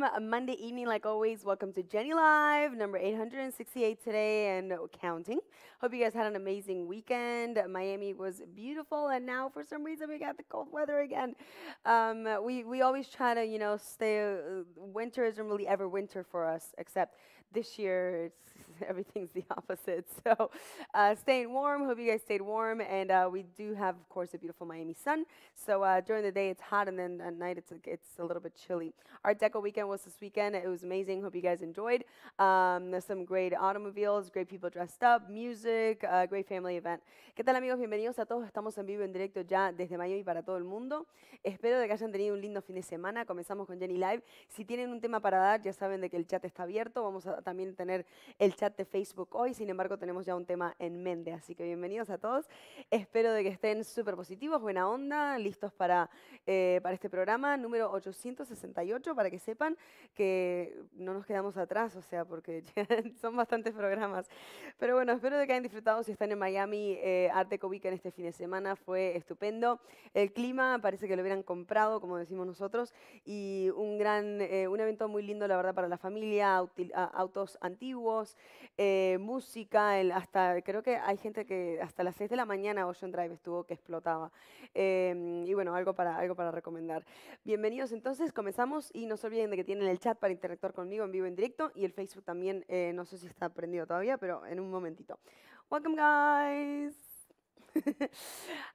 welcome. A Monday evening, like always, welcome to Jenny Live, number 868 today and counting. Hope you guys had an amazing weekend. Miami was beautiful, and now for some reason we got the cold weather again. Um, we, we always try to, you know, stay. Uh, winter isn't really ever winter for us, except this year it's everything's the opposite. So uh, staying warm. Hope you guys stayed warm. And uh, we do have, of course, a beautiful Miami sun. So uh, during the day, it's hot. And then at night, it's a, it's a little bit chilly. Our deco weekend was this weekend. It was amazing. Hope you guys enjoyed. Um, there's some great automobiles, great people dressed up, music, uh, great family event. ¿Qué tal, amigos? Bienvenidos a todos. Estamos en vivo, en directo ya desde Miami para todo el mundo. Espero de que hayan tenido un lindo fin de semana. Comenzamos con Jenny Live. Si tienen un tema para dar, ya saben de que el chat está abierto. Vamos a también tener el chat de Facebook hoy, sin embargo tenemos ya un tema en mente, así que bienvenidos a todos. Espero de que estén súper positivos, buena onda, listos para, eh, para este programa número 868, para que sepan que no nos quedamos atrás, o sea, porque son bastantes programas. Pero bueno, espero de que hayan disfrutado si están en Miami, eh, Arte Covica en este fin de semana fue estupendo. El clima parece que lo hubieran comprado, como decimos nosotros, y un gran, eh, un evento muy lindo, la verdad, para la familia, autos antiguos, eh, música, hasta creo que hay gente que hasta las 6 de la mañana Ocean Drive estuvo que explotaba. Em, y bueno, algo para, algo para recomendar. Bienvenidos entonces, comenzamos y no se olviden de que tienen el chat para interactuar conmigo en vivo, en directo y el Facebook también, eh, no sé si está prendido todavía, pero en un momentito. Welcome guys!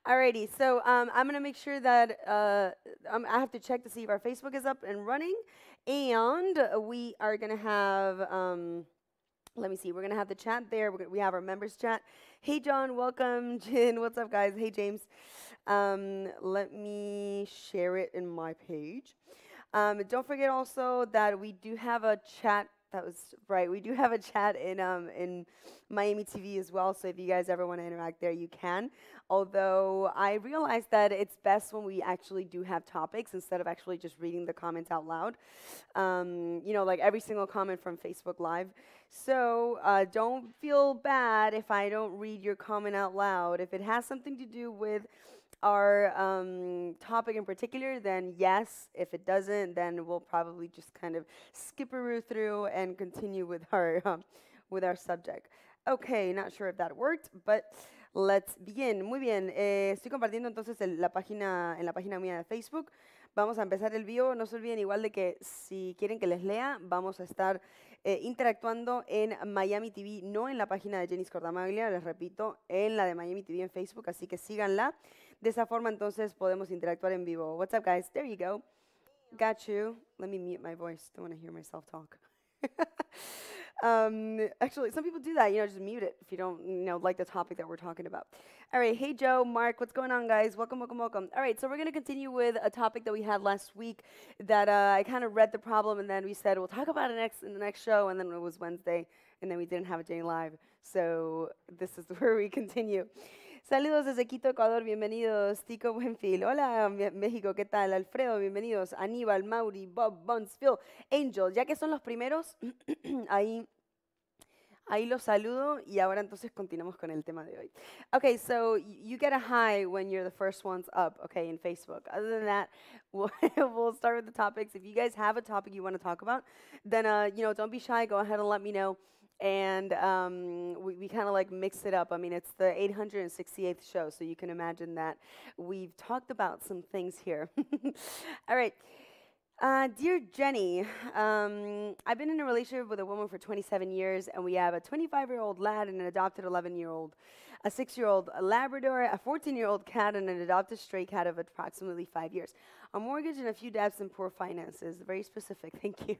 Alrighty, so um, I'm going to make sure that uh, um, I have to check to see if our Facebook is up and running. And we are going to have um, let me see. We're going to have the chat there. Gonna, we have our members chat. Hey, John, welcome. Jen, what's up, guys? Hey, James. Um, let me share it in my page. Um, don't forget also that we do have a chat that was right. We do have a chat in um, in Miami TV as well, so if you guys ever want to interact there, you can. Although I realize that it's best when we actually do have topics instead of actually just reading the comments out loud. Um, you know, like every single comment from Facebook Live. So uh, don't feel bad if I don't read your comment out loud. If it has something to do with our um, topic in particular, then yes. If it doesn't, then we'll probably just kind of skipperoo through and continue with our um, with our subject. Okay, not sure if that worked, but let's begin. Muy bien, eh, estoy compartiendo entonces la página en la página mía de Facebook. Vamos a empezar el video. No se olviden igual de que si quieren que les lea, vamos a estar eh, interactuando en Miami TV, no en la página de Jenny Cordamaglia, les repito, en la de Miami TV en Facebook, así que síganla. De esa forma entonces podemos interactuar en vivo. What's up guys? There you go. Got you. Let me mute my voice. Don't want to hear myself talk. um, actually, some people do that. You know, just mute it if you don't, you know, like the topic that we're talking about. All right. Hey, Joe, Mark, what's going on, guys? Welcome, welcome, welcome. All right. So we're going to continue with a topic that we had last week that uh, I kind of read the problem and then we said we'll talk about it next in the next show. And then it was Wednesday and then we didn't have a day live. So this is where we continue. Saludos desde Quito, Ecuador, bienvenidos. Tico Buenfil, hola México, ¿qué tal? Alfredo, bienvenidos. Aníbal, Mauri, Bob, Phil, Angel, ya que son los primeros, ahí Ahí los saludo y ahora entonces continuamos con el tema de hoy. Okay, so you get a high when you're the first ones up, okay, in Facebook. Other than that, we'll, start with the topics. If you guys have a topic you want to talk about, then, uh, you know, don't be shy. Go ahead and let me know. and um, we, we kind of like mixed it up. I mean, it's the 868th show, so you can imagine that we've talked about some things here. All right. Uh, dear Jenny, um, I've been in a relationship with a woman for 27 years, and we have a 25 year old lad and an adopted 11 year old, a 6 year old Labrador, a 14 year old cat, and an adopted stray cat of approximately five years. A mortgage and a few debts and poor finances. Very specific, thank you.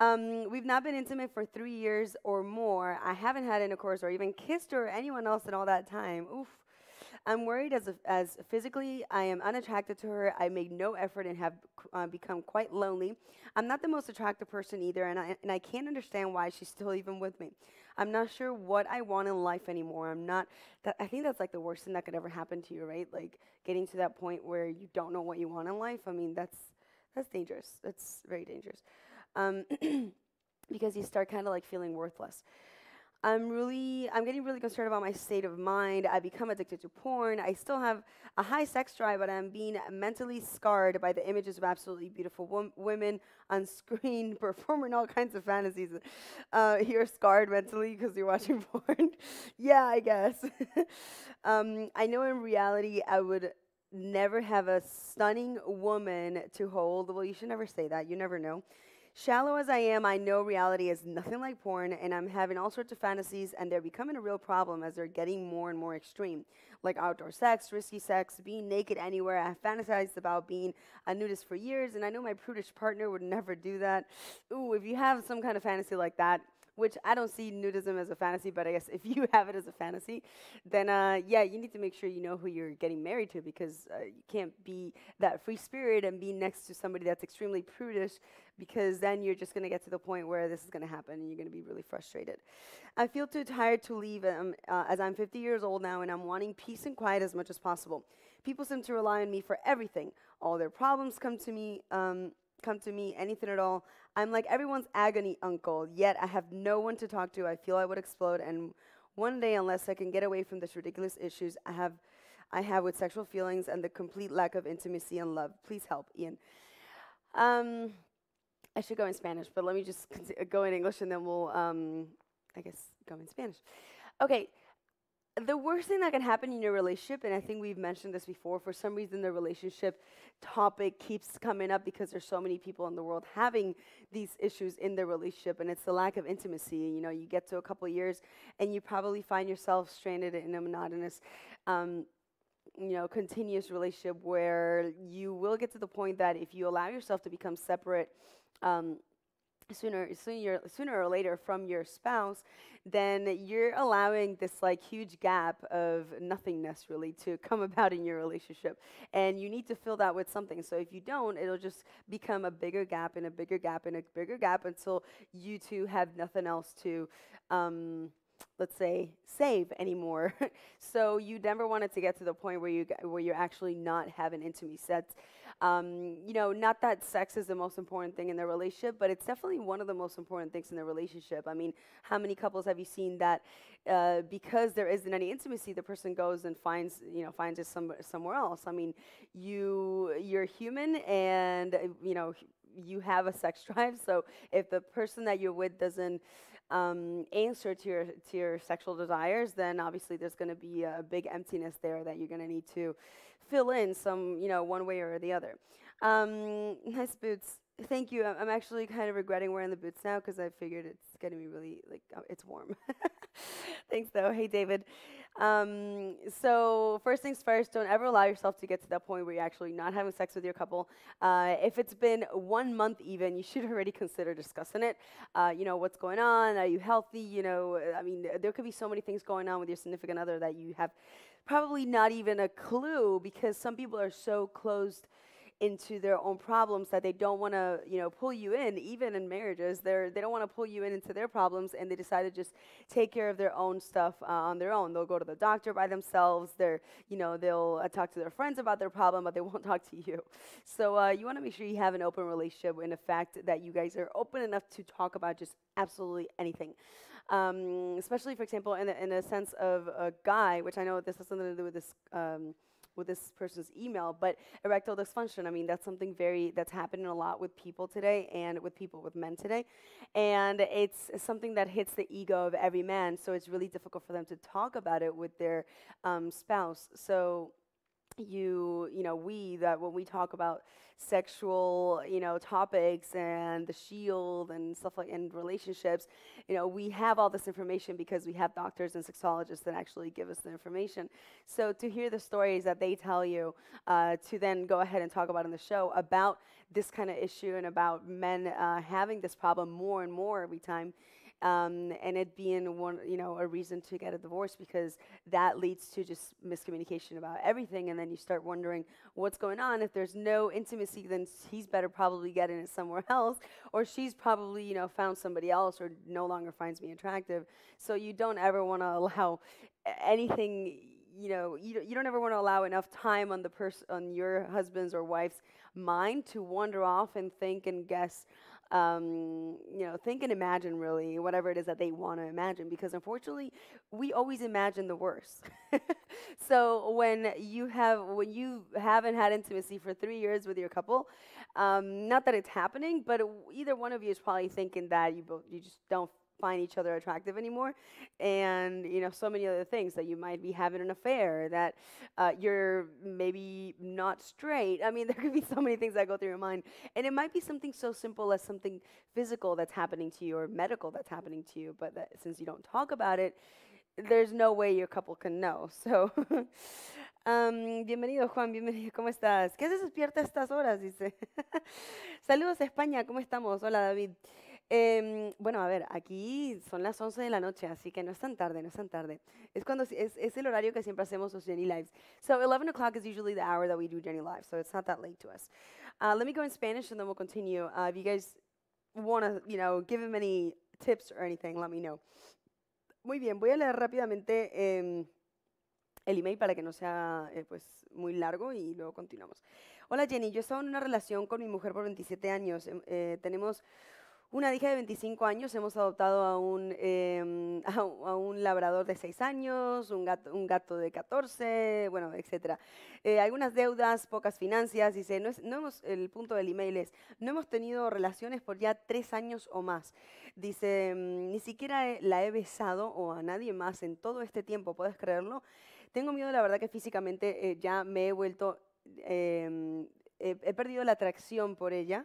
Um, we've not been intimate for three years or more. I haven't had intercourse or even kissed her or anyone else in all that time. Oof. I'm worried as, a, as physically I am unattracted to her. I made no effort and have uh, become quite lonely. I'm not the most attractive person either, and I, and I can't understand why she's still even with me. I'm not sure what I want in life anymore. I'm not, that, I think that's like the worst thing that could ever happen to you, right? Like getting to that point where you don't know what you want in life. I mean, that's, that's dangerous. That's very dangerous um, because you start kind of like feeling worthless. I'm really, I'm getting really concerned about my state of mind. I become addicted to porn. I still have a high sex drive, but I'm being mentally scarred by the images of absolutely beautiful wom women on screen performing all kinds of fantasies. Uh, you're scarred mentally because you're watching porn. yeah, I guess. um, I know in reality I would never have a stunning woman to hold. Well, you should never say that. You never know. Shallow as I am, I know reality is nothing like porn, and I'm having all sorts of fantasies, and they're becoming a real problem as they're getting more and more extreme. Like outdoor sex, risky sex, being naked anywhere. I have fantasized about being a nudist for years, and I know my prudish partner would never do that. Ooh, if you have some kind of fantasy like that, which I don't see nudism as a fantasy, but I guess if you have it as a fantasy, then uh, yeah, you need to make sure you know who you're getting married to because uh, you can't be that free spirit and be next to somebody that's extremely prudish because then you're just going to get to the point where this is going to happen and you're going to be really frustrated. I feel too tired to leave um, uh, as I'm 50 years old now and I'm wanting peace and quiet as much as possible. People seem to rely on me for everything. All their problems come to me. Um, come to me, anything at all. I'm like everyone's agony uncle, yet I have no one to talk to. I feel I would explode, and one day, unless I can get away from this ridiculous issues I have, I have with sexual feelings and the complete lack of intimacy and love. Please help, Ian. Um, I should go in Spanish, but let me just go in English, and then we'll, um, I guess, go in Spanish. Okay the worst thing that can happen in your relationship, and I think we've mentioned this before, for some reason the relationship topic keeps coming up because there's so many people in the world having these issues in their relationship, and it's the lack of intimacy. You know, you get to a couple years, and you probably find yourself stranded in a monotonous, um, you know, continuous relationship where you will get to the point that if you allow yourself to become separate. Um, sooner sooner sooner or later from your spouse then you're allowing this like huge gap of nothingness really to come about in your relationship and you need to fill that with something so if you don't it'll just become a bigger gap and a bigger gap and a bigger gap until you two have nothing else to um, let's say, save anymore. so you never wanted to get to the point where you where you're actually not having intimate sex. Um, you know, not that sex is the most important thing in the relationship, but it's definitely one of the most important things in the relationship. I mean, how many couples have you seen that uh, because there isn't any intimacy, the person goes and finds you know finds it some, somewhere else. I mean, you you're human, and you know you have a sex drive. So if the person that you're with doesn't um, answer to your to your sexual desires, then obviously there's going to be a big emptiness there that you're going to need to fill in some, you know, one way or the other. Um, nice boots. Thank you. I'm actually kind of regretting wearing the boots now because I figured it's getting me really like uh, it's warm. Thanks though. Hey David. Um, so first things first, don't ever allow yourself to get to that point where you're actually not having sex with your couple. Uh, if it's been one month even, you should already consider discussing it. Uh, you know what's going on. Are you healthy? You know, I mean, there could be so many things going on with your significant other that you have probably not even a clue because some people are so closed into their own problems that they don't want to, you know, pull you in. Even in marriages, they're they don't want to pull you in into their problems, and they decide to just take care of their own stuff uh, on their own. They'll go to the doctor by themselves. They're, you know, they'll uh, talk to their friends about their problem, but they won't talk to you. So uh, you want to make sure you have an open relationship, and the fact that you guys are open enough to talk about just absolutely anything. Um, especially, for example, in a, in a sense of a guy, which I know this has something to do with this. Um, with this person's email, but erectile dysfunction, I mean, that's something very, that's happening a lot with people today and with people, with men today. And it's something that hits the ego of every man, so it's really difficult for them to talk about it with their um, spouse. So you you know we that when we talk about sexual you know topics and the shield and stuff like and relationships you know we have all this information because we have doctors and sexologists that actually give us the information so to hear the stories that they tell you uh, to then go ahead and talk about in the show about this kind of issue and about men uh, having this problem more and more every time um, and it being one, you know, a reason to get a divorce because that leads to just miscommunication about everything, and then you start wondering what's going on. If there's no intimacy, then he's better probably getting it somewhere else, or she's probably, you know, found somebody else or no longer finds me attractive. So you don't ever want to allow anything you know you, you don't ever want to allow enough time on the person on your husband's or wife's mind to wander off and think and guess um, you know, think and imagine really whatever it is that they want to imagine because unfortunately, we always imagine the worst. so when you have when you haven't had intimacy for three years with your couple, um, not that it's happening, but either one of you is probably thinking that you both you just don't find each other attractive anymore and you know so many other things that you might be having an affair that uh, you're maybe not straight i mean there could be so many things that go through your mind and it might be something so simple as something physical that's happening to you or medical that's happening to you but that, since you don't talk about it there's no way your couple can know so Um, bienvenido Juan, bienvenido, ¿cómo estás? ¿Qué haces despierta a estas horas? Dice. Saludos España, ¿cómo estamos? Hola David. Em, bueno, a ver, aquí son las 11 de la noche, así que no es tan tarde, no es tan tarde. Es, cuando, es, el horario que siempre hacemos los Jenny Lives. So 11 o'clock is usually the hour that we do Jenny Lives, so it's not that late to us. Uh, let me go in Spanish and then we'll continue. Uh, if you guys want to, you know, give him any tips or anything, let me know. Muy bien, voy a leer rápidamente em, el email para que no sea eh, pues, muy largo y luego continuamos. Hola Jenny, yo estaba en una relación con mi mujer por 27 años. Em, eh, tenemos una hija de 25 años, hemos adoptado a un, em, a, un labrador de 6 años, un gato, un gato de 14, bueno, etc. Eh, algunas deudas, pocas finanzas, dice, no, no el punto del email es, no hemos tenido relaciones por ya tres años o más. Dice, mm, ni siquiera la he besado o a nadie más en todo este tiempo, ¿puedes creerlo? Tengo miedo, la verdad, que físicamente eh, ya me he vuelto, em, he perdido la atracción por ella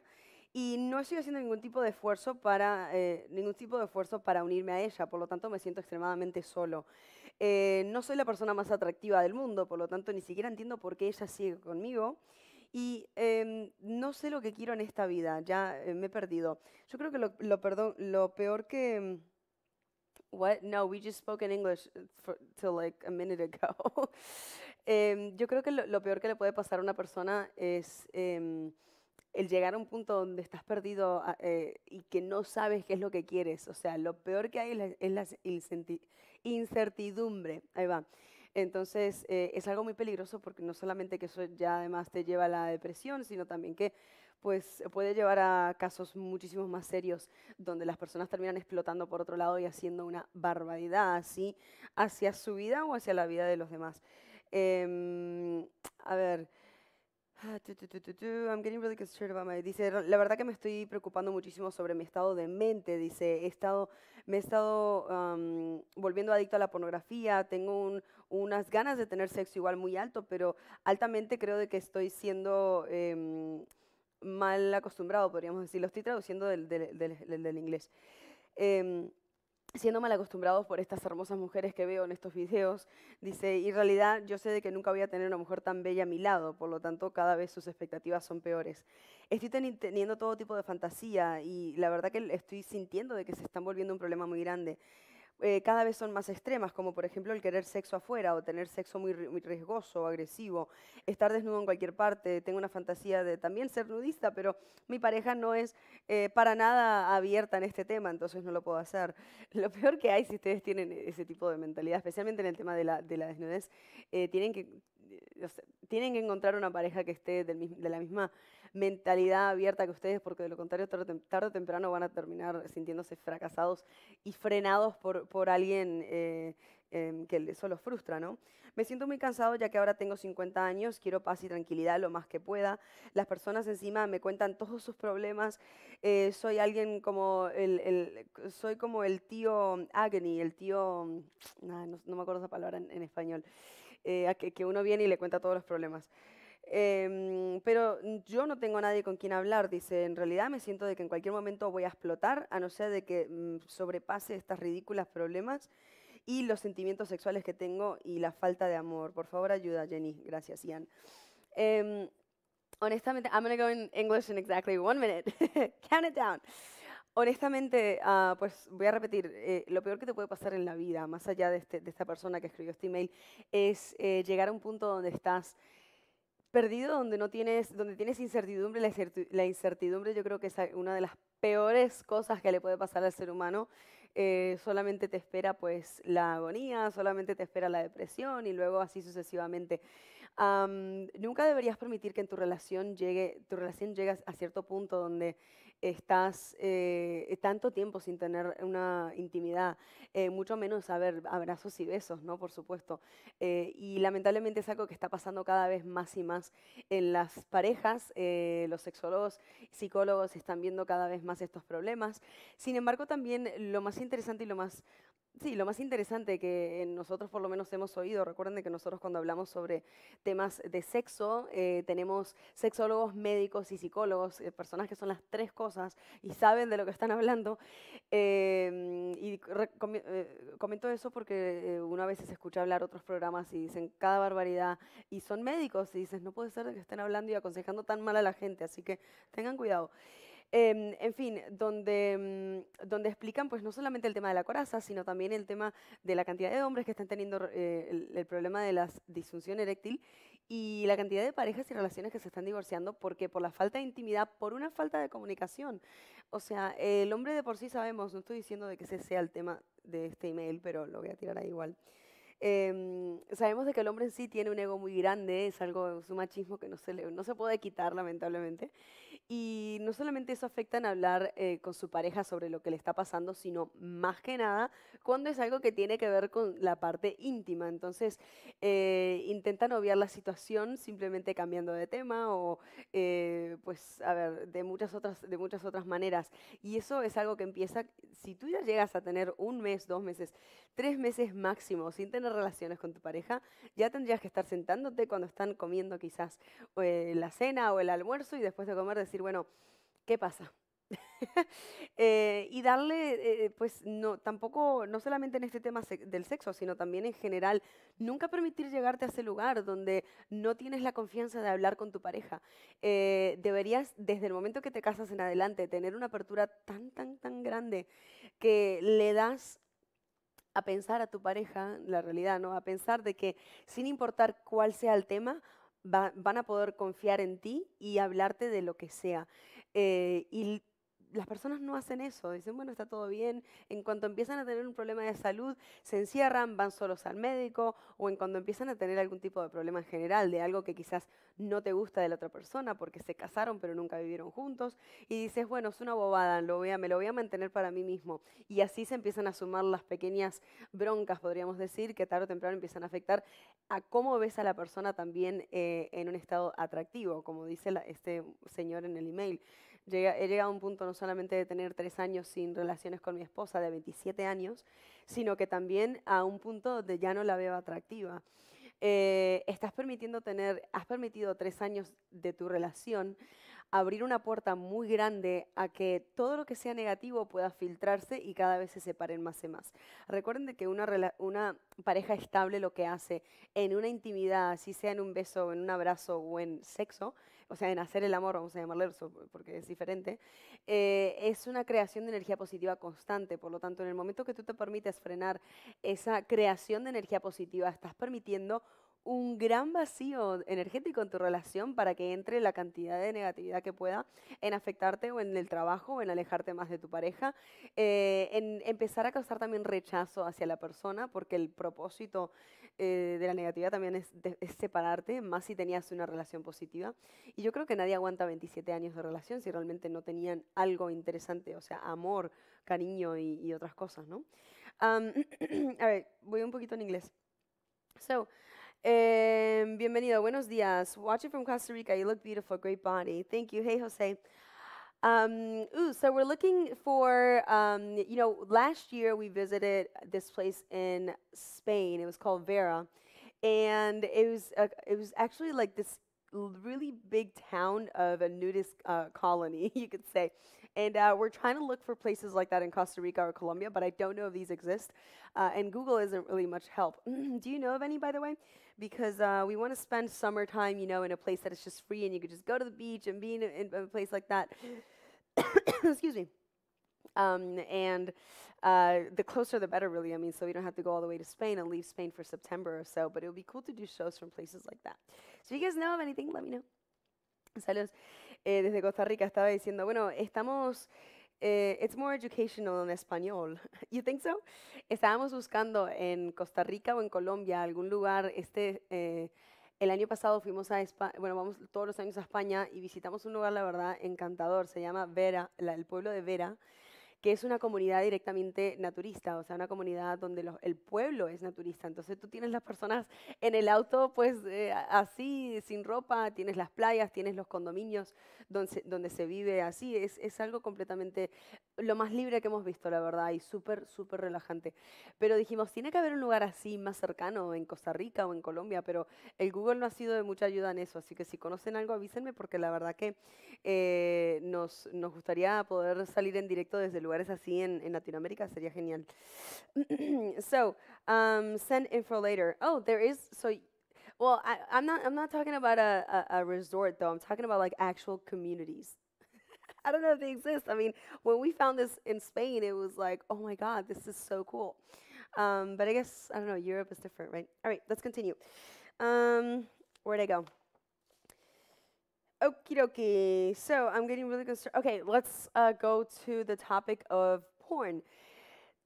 y no sido haciendo ningún tipo de esfuerzo para, eh, ningún tipo de esfuerzo para unirme a ella, por lo tanto me siento extremadamente solo. Eh, no soy la persona más atractiva del mundo, por lo tanto ni siquiera entiendo por qué ella sigue conmigo. Y em, no sé lo que quiero en esta vida, ya eh, me he perdido. Yo creo que lo, lo, perdón, lo peor que... What? No, we just spoke in English till like a minute ago. Em, yo creo que lo, peor que le puede pasar a una persona es em, el llegar a un punto donde estás perdido ah, eh, y que no sabes qué es lo que quieres. O sea, lo peor que hay es la, incertidumbre. Ahí va. Entonces, eh, es algo muy peligroso porque no solamente que eso ya además te lleva a la depresión, sino también que pues puede llevar a casos muchísimo más serios donde las personas terminan explotando por otro lado y haciendo una barbaridad así hacia su vida o hacia la vida de los demás. Em, a ver, Ah, I'm getting really about Dice, la verdad que me estoy preocupando muchísimo sobre mi estado de mente. Dice, he estado, me he estado um, volviendo adicto a la pornografía. Tengo unas ganas de tener sexo igual muy alto, pero altamente creo de que estoy siendo em, mal acostumbrado, podríamos decir, lo Estoy traduciendo del, inglés. Em, siendo mal acostumbrados por estas hermosas mujeres que veo en estos videos, dice, y en realidad yo sé de que nunca voy a tener una mujer tan bella a mi lado, por lo tanto cada vez sus expectativas son peores. Estoy teniendo todo tipo de fantasía y la verdad que estoy sintiendo de que se están volviendo un problema muy grande. Eh, cada vez son más extremas, como por ejemplo el querer sexo afuera o tener sexo muy, muy riesgoso, agresivo, estar desnudo en cualquier parte. Tengo una fantasía de también ser nudista, pero mi pareja no es eh, para nada abierta en este tema, entonces no lo puedo hacer. Lo peor que hay si ustedes tienen ese tipo de mentalidad, especialmente en el tema de la, desnudez, eh, tienen que tienen que encontrar una pareja que esté de la misma mentalidad abierta que ustedes, porque de lo contrario tarde, o temprano van a terminar sintiéndose fracasados y frenados por, alguien eh, em, que eso los frustra, ¿no? Me siento muy cansado ya que ahora tengo 50 años, quiero paz y tranquilidad lo más que pueda. Las personas encima me cuentan todos sus problemas. Eh, soy alguien como el, soy como el tío Agni, el tío, ah, no, me acuerdo esa palabra en, español, eh, que, que, uno viene y le cuenta todos los problemas. Em, pero yo no tengo nadie con quien hablar, dice, en realidad me siento de que en cualquier momento voy a explotar, a no ser de que mm, sobrepase estas ridículas problemas y los sentimientos sexuales que tengo y la falta de amor. Por favor, ayuda, Jenny. Gracias, Ian. Em, honestamente, I'm going in English in exactly one minute. Count it down. Honestamente, ah, pues voy a repetir, eh, lo peor que te puede pasar en la vida, más allá de, este, de esta persona que escribió este email, es eh, llegar a un punto donde estás perdido donde no tienes, donde tienes incertidumbre, la incertidumbre yo creo que es una de las peores cosas que le puede pasar al ser humano. Eh, solamente te espera pues la agonía, solamente te espera la depresión y luego así sucesivamente. nunca deberías permitir que en tu relación llegue, tu relación llegue a cierto punto donde estás eh, tanto tiempo sin tener una intimidad, eh, mucho menos, a ver, abrazos y besos, ¿no? Por supuesto. Eh, y lamentablemente es algo que está pasando cada vez más y más en las parejas. los sexólogos, psicólogos están viendo cada vez más estos problemas. Sin embargo, también lo más interesante y lo más Sí, lo más interesante que nosotros por lo menos hemos oído, recuerden que nosotros cuando hablamos sobre temas de sexo, eh, tenemos sexólogos, médicos y psicólogos, eh, personas que son las tres cosas y saben de lo que están hablando. Eh, y comento eso porque una vez veces escucha hablar otros programas y dicen cada barbaridad y son médicos y dices, no puede ser que estén hablando y aconsejando tan mal a la gente, así que tengan cuidado. Em, en fin, donde, mm, donde explican pues no solamente el tema de la coraza, sino también el tema de la cantidad de hombres que están teniendo eh, el, problema de la disfunción eréctil y la cantidad de parejas y relaciones que se están divorciando porque por la falta de intimidad, por una falta de comunicación. O sea, el hombre de por sí sabemos, no estoy diciendo de que ese sea el tema de este email, pero lo voy a tirar ahí igual. Em, sabemos de que el hombre en sí tiene un ego muy grande, es algo, es un machismo que no se, no se puede quitar, lamentablemente. Y no solamente eso afecta en hablar eh, con su pareja sobre lo que le está pasando, sino más que nada cuando es algo que tiene que ver con la parte íntima. Entonces, eh, intentan obviar la situación simplemente cambiando de tema o, eh, pues, a ver, de muchas, otras, de muchas otras maneras. Y eso es algo que empieza, si tú ya llegas a tener un mes, dos meses, tres meses máximo sin tener relaciones con tu pareja, ya tendrías que estar sentándote cuando están comiendo quizás eh, la cena o el almuerzo y después de comer decir, bueno, ¿qué pasa? Eh, y darle, eh, eh, pues no, tampoco, no solamente en este tema del sexo, sino también en general, nunca permitir llegarte a ese lugar donde no tienes la confianza de hablar con tu pareja. deberías, desde el momento que te casas en adelante, tener una apertura tan, tan, tan grande que le das a pensar a tu pareja, la realidad, ¿no? A pensar de que sin importar cuál sea el tema, van a poder confiar en ti y hablarte de lo que sea. Eh, las personas no hacen eso, dicen, bueno, está todo bien. En cuanto empiezan a tener un problema de salud, se encierran, van solos al médico, o en cuanto empiezan a tener algún tipo de problema en general, de algo que quizás no te gusta de la otra persona porque se casaron pero nunca vivieron juntos, y dices, bueno, es una bobada, lo a, me lo voy a mantener para mí mismo. Y así se empiezan a sumar las pequeñas broncas, podríamos decir, que tarde o temprano empiezan a afectar a cómo ves a la persona también eh, en un estado atractivo, como dice este señor en el email he llegado a un punto no solamente de tener tres años sin relaciones con mi esposa de 27 años, sino que también a un punto donde ya no la veo atractiva. Eh, estás permitiendo tener, has permitido tres años de tu relación abrir una puerta muy grande a que todo lo que sea negativo pueda filtrarse y cada vez se separen más y más. Recuerden de que una, una pareja estable lo que hace en una intimidad, si sea en un beso, en un abrazo o en sexo, o sea, en hacer el amor, vamos a llamarle eso porque es diferente, eh, es una creación de energía positiva constante. Por lo tanto, en el momento que tú te permites frenar esa creación de energía positiva, estás permitiendo un gran vacío energético en tu relación para que entre la cantidad de negatividad que pueda en afectarte o en el trabajo o en alejarte más de tu pareja, eh, en empezar a causar también rechazo hacia la persona, porque el propósito eh, de la negatividad también es, separarte, más si tenías una relación positiva. Y yo creo que nadie aguanta 27 años de relación si realmente no tenían algo interesante, o sea, amor, cariño y, otras cosas, ¿no? a ver, voy un poquito en inglés. So, Eh, bienvenido, buenos días. Watching from Costa Rica, you look beautiful, great body. Thank you. Hey, Jose. Um, ooh, so we're looking for, um, you know, last year we visited this place in Spain. It was called Vera, and it was uh, it was actually like this really big town of a nudist uh, colony, you could say. And uh, we're trying to look for places like that in Costa Rica or Colombia, but I don't know if these exist. Uh, and Google isn't really much help. Do you know of any, by the way? Because uh, we want to spend summertime, you know, in a place that is just free and you could just go to the beach and be in a, in a place like that. Excuse me. Um, and uh, the closer the better, really. I mean, so we don't have to go all the way to Spain and leave Spain for September or so. But it would be cool to do shows from places like that. So if you guys know of anything, let me know. Saludos. Eh, desde Costa Rica estaba diciendo, bueno, estamos... Eh, it's more educational en español. You think so? Estábamos buscando en Costa Rica o en Colombia algún lugar. Este, eh, el año pasado fuimos a España, bueno, vamos todos los años a España y visitamos un lugar, la verdad, encantador. Se llama Vera, el pueblo de Vera que es una comunidad directamente naturista, o sea, una comunidad donde el pueblo es naturista. Entonces tú tienes las personas en el auto, pues eh, así, sin ropa, tienes las playas, tienes los condominios donde se, vive así. Es, es algo completamente lo más libre que hemos visto, la verdad, y súper, súper relajante. Pero dijimos, tiene que haber un lugar así más cercano en Costa Rica o en Colombia, pero el Google no ha sido de mucha ayuda en eso, así que si conocen algo avísenme porque la verdad que eh, nos, nos gustaría poder salir en directo desde luego lugares así en, en Latinoamérica sería genial. so, um, send info later. Oh, there is, so, well, I, am not, I'm not talking about a, a, a resort though. I'm talking about like actual communities. I don't know if they exist. I mean, when we found this in Spain, it was like, oh my God, this is so cool. Um, but I guess, I don't know, Europe is different, right? All right, let's continue. Um, where'd I go? Okie dokie. So I'm getting really good. Okay, let's uh, go to the topic of porn.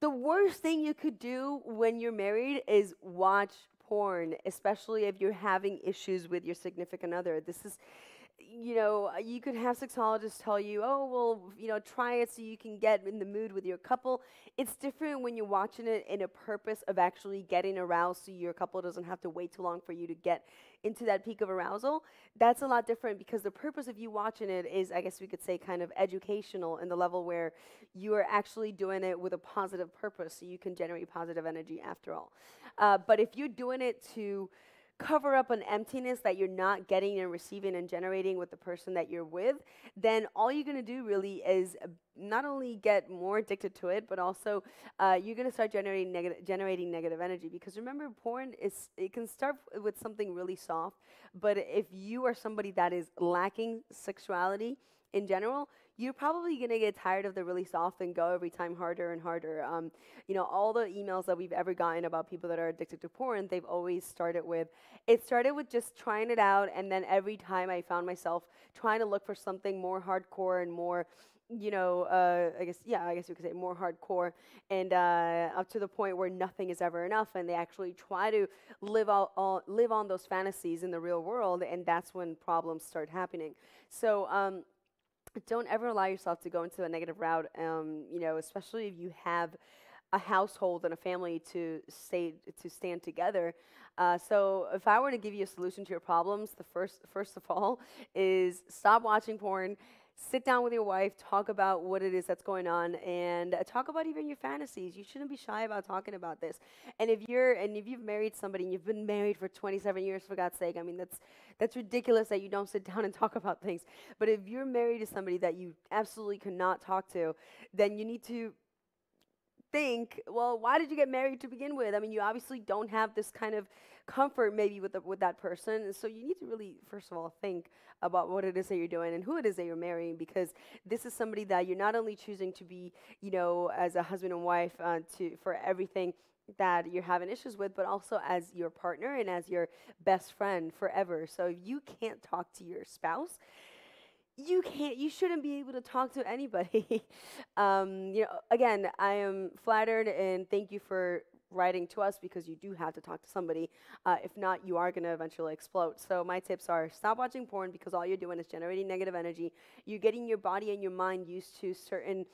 The worst thing you could do when you're married is watch porn, especially if you're having issues with your significant other. This is you know, uh, you could have sexologists tell you, oh, well, you know, try it so you can get in the mood with your couple. It's different when you're watching it in a purpose of actually getting aroused so your couple doesn't have to wait too long for you to get into that peak of arousal. That's a lot different because the purpose of you watching it is, I guess we could say, kind of educational in the level where you are actually doing it with a positive purpose so you can generate positive energy after all. Uh, but if you're doing it to, cover up an emptiness that you're not getting and receiving and generating with the person that you're with, then all you're going to do really is not only get more addicted to it, but also uh, you're going to start generating, negati generating negative energy. Because remember, porn is it can start with something really soft, but if you are somebody that is lacking sexuality, in general, you're probably going to get tired of the really soft and go every time harder and harder. Um, you know, all the emails that we've ever gotten about people that are addicted to porn, they've always started with, it started with just trying it out, and then every time I found myself trying to look for something more hardcore and more you know, uh, I guess, yeah, I guess you could say more hardcore, and uh, up to the point where nothing is ever enough, and they actually try to live all, all, live on those fantasies in the real world, and that's when problems start happening. So. Um, don't ever allow yourself to go into a negative route. Um, you know, especially if you have a household and a family to stay to stand together. Uh, so if I were to give you a solution to your problems, the first first of all is stop watching porn sit down with your wife, talk about what it is that's going on, and uh, talk about even your fantasies. You shouldn't be shy about talking about this. And if you're and if you've married somebody and you've been married for 27 years, for God's sake, I mean that's that's ridiculous that you don't sit down and talk about things. But if you're married to somebody that you absolutely cannot talk to, then you need to think, well, why did you get married to begin with? I mean, you obviously don't have this kind of comfort maybe with, the, with that person. So you need to really, first of all, think about what it is that you're doing and who it is that you're marrying because this is somebody that you're not only choosing to be, you know, as a husband and wife uh, to, for everything that you're having issues with, but also as your partner and as your best friend forever. So if you can't talk to your spouse, you can't you shouldn't be able to talk to anybody um, you know again i am flattered and thank you for writing to us because you do have to talk to somebody uh, if not you are going to eventually explode so my tips are stop watching porn because all you're doing is generating negative energy you're getting your body and your mind used to certain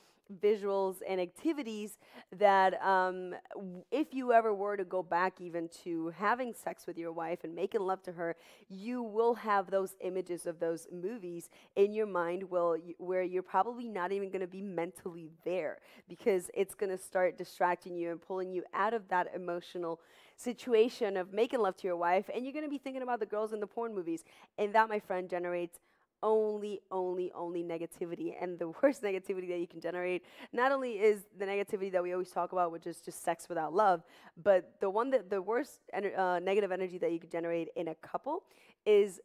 visuals and activities that um, if you ever were to go back even to having sex with your wife and making love to her you will have those images of those movies in your mind will where you're probably not even going to be mentally there because it's going to start distracting you and pulling you out of that emotional situation of making love to your wife and you're going to be thinking about the girls in the porn movies and that my friend generates only, only, only negativity. And the worst negativity that you can generate not only is the negativity that we always talk about, which is just sex without love, but the one that the worst uh, negative energy that you can generate in a couple is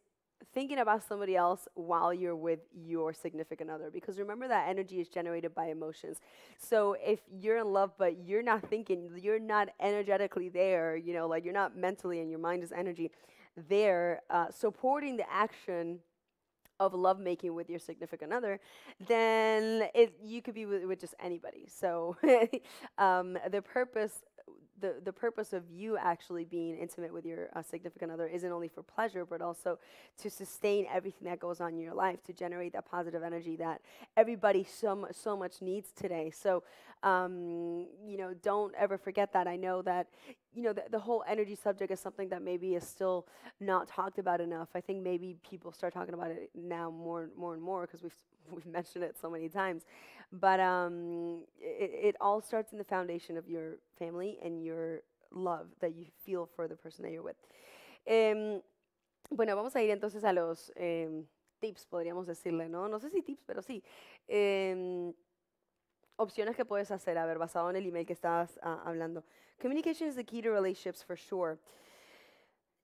thinking about somebody else while you're with your significant other because remember that energy is generated by emotions so if you're in love but you're not thinking you're not energetically there you know like you're not mentally and your mind is energy there uh, supporting the action of lovemaking with your significant other, then it, you could be with, with just anybody. So um, the purpose the, the purpose of you actually being intimate with your uh, significant other isn't only for pleasure, but also to sustain everything that goes on in your life, to generate that positive energy that everybody so, mu- so much needs today. So, um, you know, don't ever forget that. I know that, you know, the, the whole energy subject is something that maybe is still not talked about enough. I think maybe people start talking about it now more and more and more because we've, we've mentioned it so many times. But um, it, it all starts in the foundation of your family and your love that you feel for the person that you're with. Um, bueno, vamos a ir entonces a los um, tips, podríamos decirle, ¿no? No sé si tips, pero sí. Um, opciones que puedes hacer, a ver, basado en el email que estabas uh, hablando. Communication is the key to relationships for sure.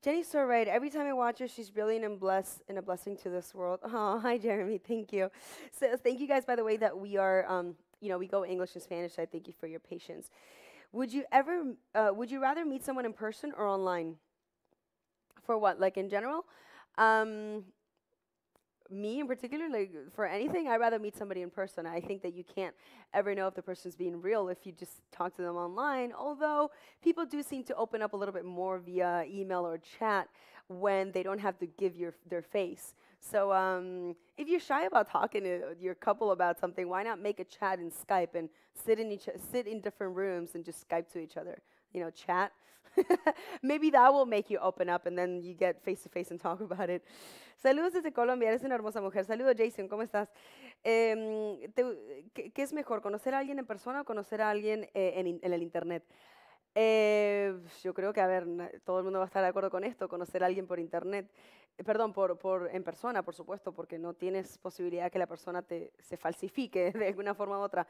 Jenny's so right. Every time I watch her, she's brilliant and blessed and a blessing to this world. Oh, hi, Jeremy. Thank you. So thank you guys, by the way, that we are, um, you know, we go English and Spanish. So I thank you for your patience. Would you ever, uh, would you rather meet someone in person or online? For what? Like in general? Um, me in particular, like for anything, I'd rather meet somebody in person. I think that you can't ever know if the person's being real if you just talk to them online. Although people do seem to open up a little bit more via email or chat when they don't have to give your their face. So um, if you're shy about talking to your couple about something, why not make a chat in Skype and sit in each sit in different rooms and just Skype to each other? You know, chat Maybe that will make you open up and then you get face to face and talk about it. Saludos desde Colombia, eres una hermosa mujer. Saludos Jason, ¿cómo estás? Em, ¿qué, es mejor, conocer a alguien en persona o conocer a alguien eh, en, el Internet? Eh, yo creo que, a ver, todo el mundo va a estar de acuerdo con esto, conocer a alguien por Internet, eh, perdón, por, en persona, por supuesto, porque no tienes posibilidad que la persona te, se falsifique de alguna forma u otra.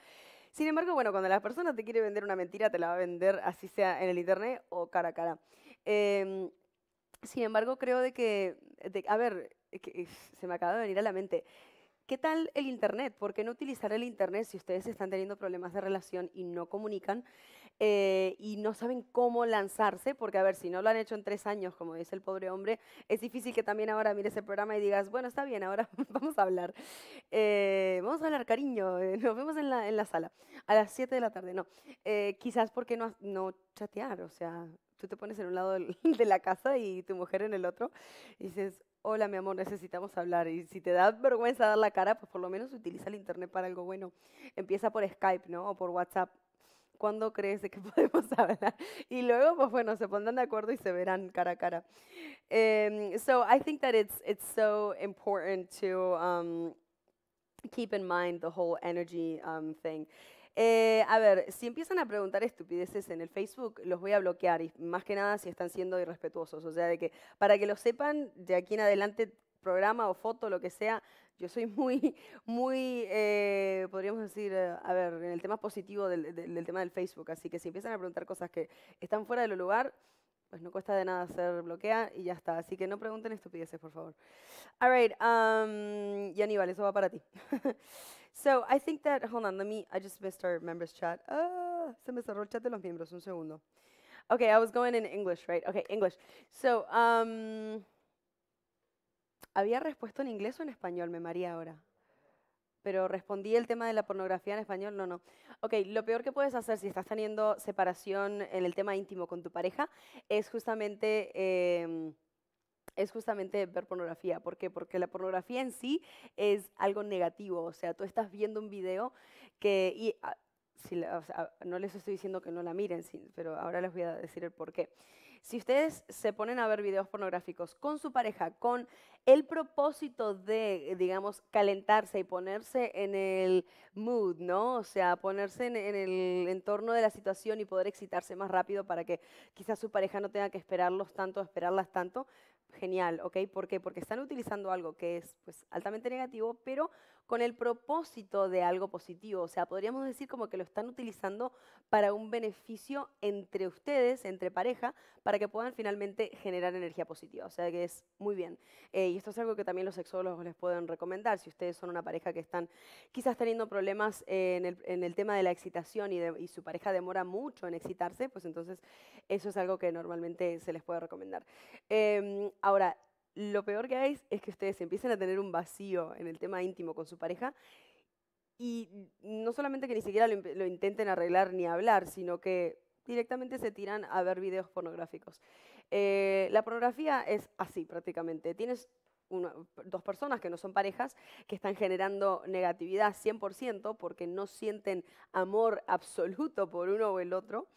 Sin embargo, bueno, cuando la persona te quiere vender una mentira, te la va a vender así sea en el internet o cara a cara. Em, sin embargo, creo de que, a ver, se me acaba de venir a la mente. ¿Qué tal el Internet? ¿Por qué no utilizar el Internet si ustedes están teniendo problemas de relación y no comunican? Eh, y no saben cómo lanzarse, porque a ver, si no lo han hecho en tres años, como dice el pobre hombre, es difícil que también ahora mires el programa y digas, bueno, está bien, ahora vamos a hablar. Eh, vamos a hablar, cariño, eh, nos vemos en la, en la, sala, a las 7 de la tarde, no. quizás porque no, no chatear, o sea, tú te pones en un lado de la casa y tu mujer en el otro, y dices, hola mi amor, necesitamos hablar. Y si te da vergüenza dar la cara, pues por lo menos utiliza el Internet para algo bueno. Empieza por Skype, ¿no? O por WhatsApp cuándo crees de que podemos hablar? Y luego, pues bueno, se pondrán de acuerdo y se verán cara a cara. Em, so I think that it's, it's so important to um, keep in mind the whole energy um, thing. Eh, a ver, si empiezan a preguntar estupideces en el Facebook, los voy a bloquear, y más que nada si están siendo irrespetuosos. O sea, de que para que lo sepan, de aquí en adelante programa o foto, lo que sea, yo soy muy, muy, eh, podríamos decir, eh, a ver, en el tema positivo del, tema del Facebook, así que si empiezan a preguntar cosas que están fuera de lo lugar, pues no cuesta de nada hacer bloquea y ya está. Así que no pregunten estupideces, por favor. All right, um, y Aníbal, eso va para ti. so, I think that, hold on, let me, I just missed our members chat. Ah, se me cerró el chat de los miembros, un segundo. Okay, I was going in English, right? Okay, English. So, um, había respuesta en inglés o en español, me maría ahora. Pero respondí el tema de la pornografía en español, no, no. Ok, lo peor que puedes hacer si estás teniendo separación en el tema íntimo con tu pareja es justamente... Em, es justamente ver pornografía. ¿Por qué? Porque la pornografía en sí es algo negativo. O sea, tú estás viendo un video que... Y, ah, si, no les estoy diciendo que no la miren, pero ahora les voy a decir el por qué. Si ustedes se ponen a ver videos pornográficos con su pareja, con el propósito de, eh, digamos, calentarse y ponerse en el mood, ¿no? O sea, ponerse en, el entorno de la situación y poder excitarse más rápido para que quizás su pareja no tenga que esperarlos tanto, esperarlas tanto. Genial, ¿ok? ¿Por qué? Porque están utilizando algo que es pues, altamente negativo, pero con el propósito de algo positivo. O sea, podríamos decir como que lo están utilizando para un beneficio entre ustedes, entre pareja, para que puedan finalmente generar energía positiva. O sea, que es muy bien. Eh, y esto es algo que también los sexólogos les pueden recomendar. Si ustedes son una pareja que están quizás teniendo problemas en, el, tema de la excitación y, su pareja demora mucho en excitarse, pues entonces eso es algo que normalmente se les puede recomendar. Em, ahora, lo peor que hay es que ustedes empiecen a tener un vacío en el tema íntimo con su pareja y no solamente que ni siquiera lo, intenten arreglar ni hablar, sino que directamente se tiran a ver videos pornográficos. Eh, la pornografía es así prácticamente. Tienes dos personas que no son parejas, que están generando negatividad 100% porque no sienten amor absoluto por uno o el otro.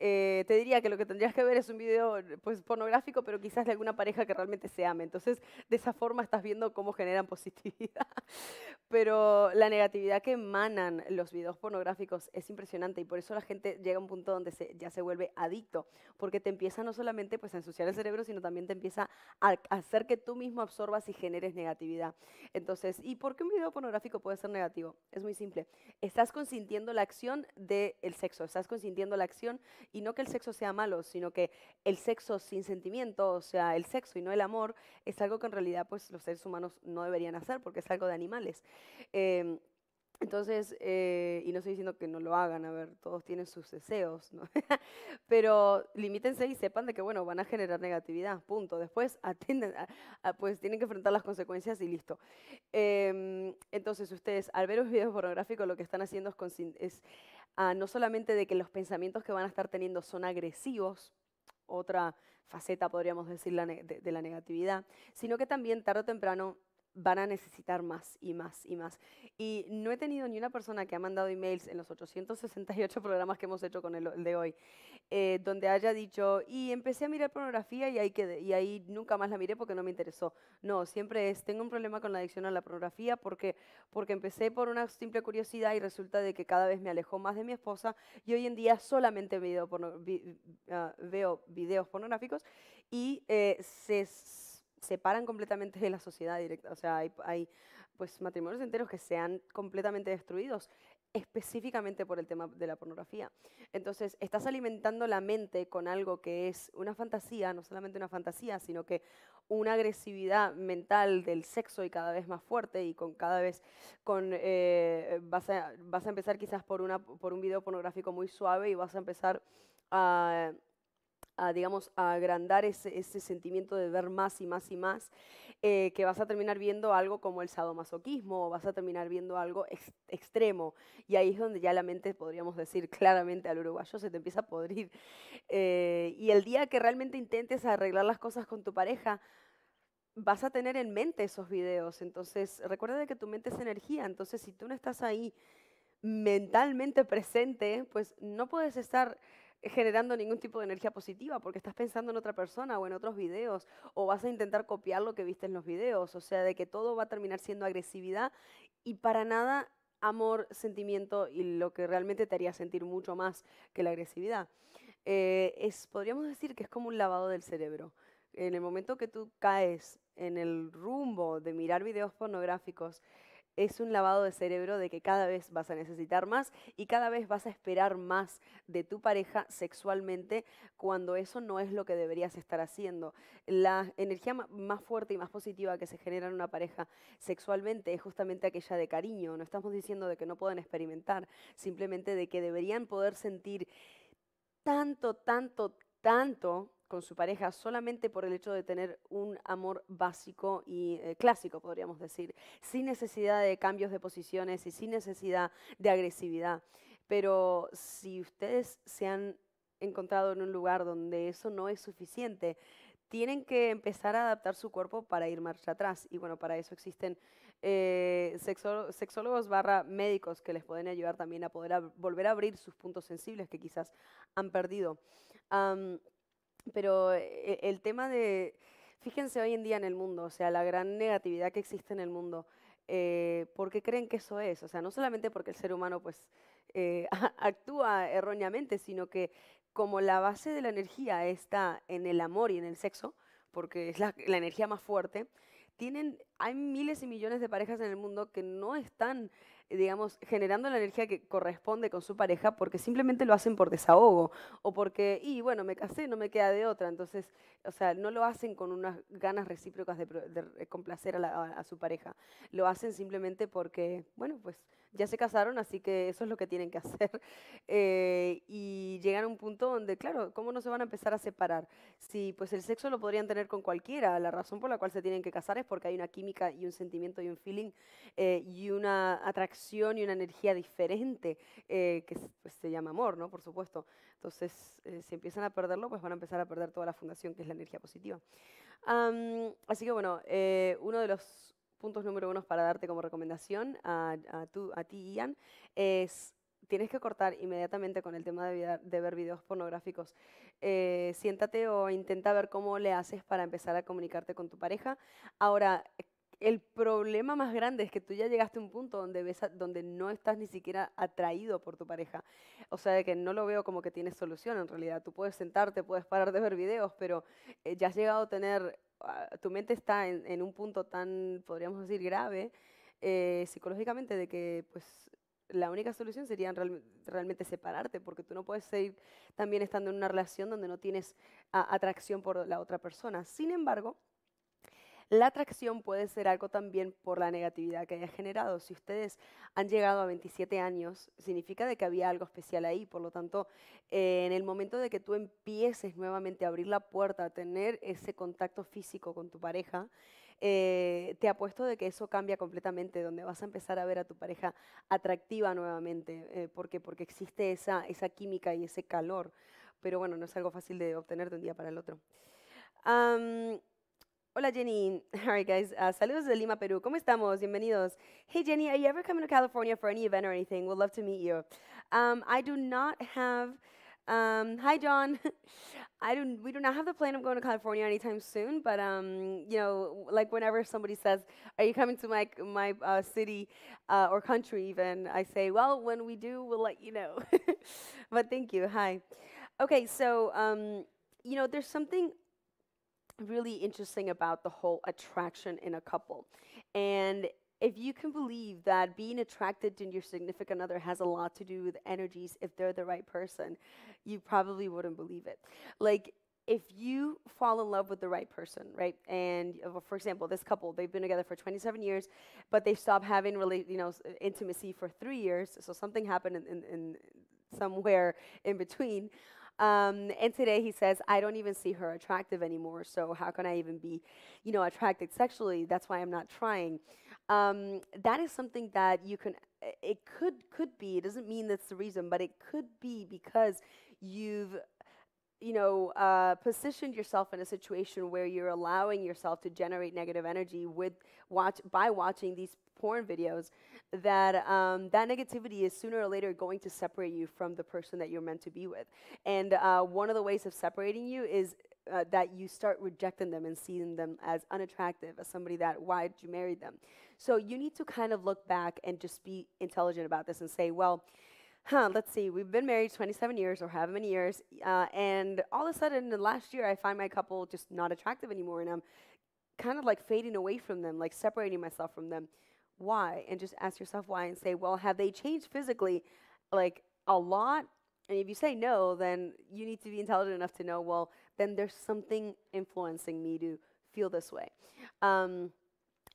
Eh, te diría que lo que tendrías que ver es un video pues, pornográfico, pero quizás de alguna pareja que realmente se ame. Entonces, de esa forma estás viendo cómo generan positividad. Pero la negatividad que emanan los videos pornográficos es impresionante y por eso la gente llega a un punto donde ya se vuelve adicto, porque te empieza no solamente pues, a ensuciar el cerebro, sino también te empieza a hacer que tú mismo absorbas y generes negatividad. Entonces, ¿y por qué un video pornográfico puede ser negativo? Es muy simple. Estás consintiendo la acción del sexo, estás consintiendo la acción y no que el sexo sea malo, sino que el sexo sin sentimiento, o sea, el sexo y no el amor, es algo que en realidad pues, los seres humanos no deberían hacer porque es algo de animales. Em, entonces, eh, y no estoy diciendo que no lo hagan, a ver, todos tienen sus deseos, ¿no? pero limítense y sepan de que, bueno, van a generar negatividad, punto. Después, atienden, ah, ah, pues tienen que enfrentar las consecuencias y listo. Em, entonces, ustedes, al ver los videos pornográficos, lo que están haciendo es, es ah, no solamente de que los pensamientos que van a estar teniendo son agresivos, otra faceta, podríamos decir, la de la negatividad, sino que también tarde o temprano van a necesitar más y más y más. Y no he tenido ni una persona que ha mandado emails en los 868 programas que hemos hecho con el, de hoy, eh, donde haya dicho, y empecé a mirar pornografía y ahí, y ahí nunca más la miré porque no me interesó. No, siempre es, tengo un problema con la adicción a la pornografía porque, porque empecé por una simple curiosidad y resulta de que cada vez me alejó más de mi esposa y hoy en día solamente veo ah, videos pornográficos y eh, se separan completamente de la sociedad directa. O sea, hay, pues, matrimonios enteros que se han completamente destruidos específicamente por el tema de la pornografía. Entonces, estás alimentando la mente con algo que es una fantasía, no solamente una fantasía, sino que una agresividad mental del sexo y cada vez más fuerte y con cada vez con eh, vas, a, empezar quizás por una por un video pornográfico muy suave y vas a empezar a digamos, a agrandar ese, sentimiento de ver más y más y más, eh, que vas a terminar viendo algo como el sadomasoquismo, o vas a terminar viendo algo extremo. Y ahí es donde ya la mente, podríamos decir claramente al uruguayo, se te empieza a podrir. Eh, y el día que realmente intentes arreglar las cosas con tu pareja, vas a tener en mente esos videos. Entonces, recuerda que tu mente es energía. Entonces, si tú no estás ahí mentalmente presente, pues no puedes estar generando ningún tipo de energía positiva porque estás pensando en otra persona o en otros videos o vas a intentar copiar lo que viste en los videos. O sea, de que todo va a terminar siendo agresividad y para nada amor, sentimiento y lo que realmente te haría sentir mucho más que la agresividad. Eh, es, podríamos decir que es como un lavado del cerebro. En el momento que tú caes en el rumbo de mirar videos pornográficos es un lavado de cerebro de que cada vez vas a necesitar más y cada vez vas a esperar más de tu pareja sexualmente cuando eso no es lo que deberías estar haciendo. La energía más fuerte y más positiva que se genera en una pareja sexualmente es justamente aquella de cariño. No estamos diciendo de que no puedan experimentar, simplemente de que deberían poder sentir tanto, tanto, tanto con su pareja solamente por el hecho de tener un amor básico y eh, clásico, podríamos decir, sin necesidad de cambios de posiciones y sin necesidad de agresividad. Pero si ustedes se han encontrado en un lugar donde eso no es suficiente, tienen que empezar a adaptar su cuerpo para ir marcha atrás. Y bueno, para eso existen eh, sexólogos barra médicos que les pueden ayudar también a poder volver a abrir sus puntos sensibles que quizás han perdido. Pero eh, el tema de, fíjense hoy en día en el mundo, o sea, la gran negatividad que existe en el mundo, eh, ¿por qué creen que eso es? O sea, no solamente porque el ser humano pues eh, actúa erróneamente, sino que como la base de la energía está en el amor y en el sexo, porque es la, la energía más fuerte, tienen, hay miles y millones de parejas en el mundo que no están digamos, generando la energía que corresponde con su pareja porque simplemente lo hacen por desahogo o porque, y bueno, me casé, no me queda de otra. Entonces, o sea, no lo hacen con unas ganas recíprocas de, complacer a, a, su pareja. Lo hacen simplemente porque, bueno, pues ya se casaron, así que eso es lo que tienen que hacer. Eh, y llegan a un punto donde, claro, ¿cómo no se van a empezar a separar? Si pues el sexo lo podrían tener con cualquiera, la razón por la cual se tienen que casar es porque hay una química y un sentimiento y un feeling eh, y una atracción y una energía diferente eh, que pues, se llama amor, ¿no? Por supuesto. Entonces, si empiezan a perderlo, pues van a empezar a perder toda la fundación, que es la energía positiva. así que bueno, uno de los puntos número uno para darte como recomendación a, a ti, Ian, es tienes que cortar inmediatamente con el tema de, ver videos pornográficos. Eh, siéntate o intenta ver cómo le haces para empezar a comunicarte con tu pareja. Ahora, el problema más grande es que tú ya llegaste a un punto donde, ves donde no estás ni siquiera atraído por tu pareja. O sea, que no lo veo como que tienes solución en realidad. Tú puedes sentarte, puedes parar de ver videos, pero eh, ya has llegado a tener Ah, tu mente está en, un punto tan, podríamos decir, grave eh, psicológicamente de que pues, la única solución sería realmente separarte, porque tú no puedes seguir también estando en una relación donde no tienes ah, atracción por la otra persona. Sin embargo, la atracción puede ser algo también por la negatividad que haya generado. Si ustedes han llegado a 27 años, significa de que había algo especial ahí. Por lo tanto, eh, en el momento de que tú empieces nuevamente a abrir la puerta, a tener ese contacto físico con tu pareja, eh, te apuesto de que eso cambia completamente, donde vas a empezar a ver a tu pareja atractiva nuevamente, eh, porque porque existe esa, esa química y ese calor. Pero bueno, no es algo fácil de obtener de un día para el otro. Hola Jenny. All right, guys. Uh, saludos de Lima, Perú. ¿Cómo estamos? Bienvenidos. Hey Jenny, are you ever coming to California for any event or anything? We'd love to meet you. Um, I do not have. Um, hi John. I don't. We do not have the plan of going to California anytime soon, but um, you know, like whenever somebody says, "Are you coming to my my uh, city uh, or country?" Even I say, "Well, when we do, we'll let you know." but thank you. Hi. Okay, so um, you know, there's something really interesting about the whole attraction in a couple. And if you can believe that being attracted to your significant other has a lot to do with energies, if they're the right person, you probably wouldn't believe it. Like, if you fall in love with the right person, right? And uh, for example, this couple, they've been together for 27 years, but they stopped having really, you know, intimacy for three years. So something happened in, in, in somewhere in between. Um, and today he says, I don't even see her attractive anymore, so how can I even be, you know, attracted sexually? That's why I'm not trying. Um, that is something that you can, it could, could be, it doesn't mean that's the reason, but it could be because you've, you know, uh, positioned yourself in a situation where you're allowing yourself to generate negative energy with watch by watching these porn videos, that um, that negativity is sooner or later going to separate you from the person that you're meant to be with. And uh, one of the ways of separating you is uh, that you start rejecting them and seeing them as unattractive, as somebody that why did you marry them? So you need to kind of look back and just be intelligent about this and say, well, huh, let's see, we've been married 27 years or however many years, uh, and all of a sudden, in last year, I find my couple just not attractive anymore, and I'm kind of like fading away from them, like separating myself from them why and just ask yourself why and say well have they changed physically like a lot and if you say no then you need to be intelligent enough to know well then there's something influencing me to feel this way um,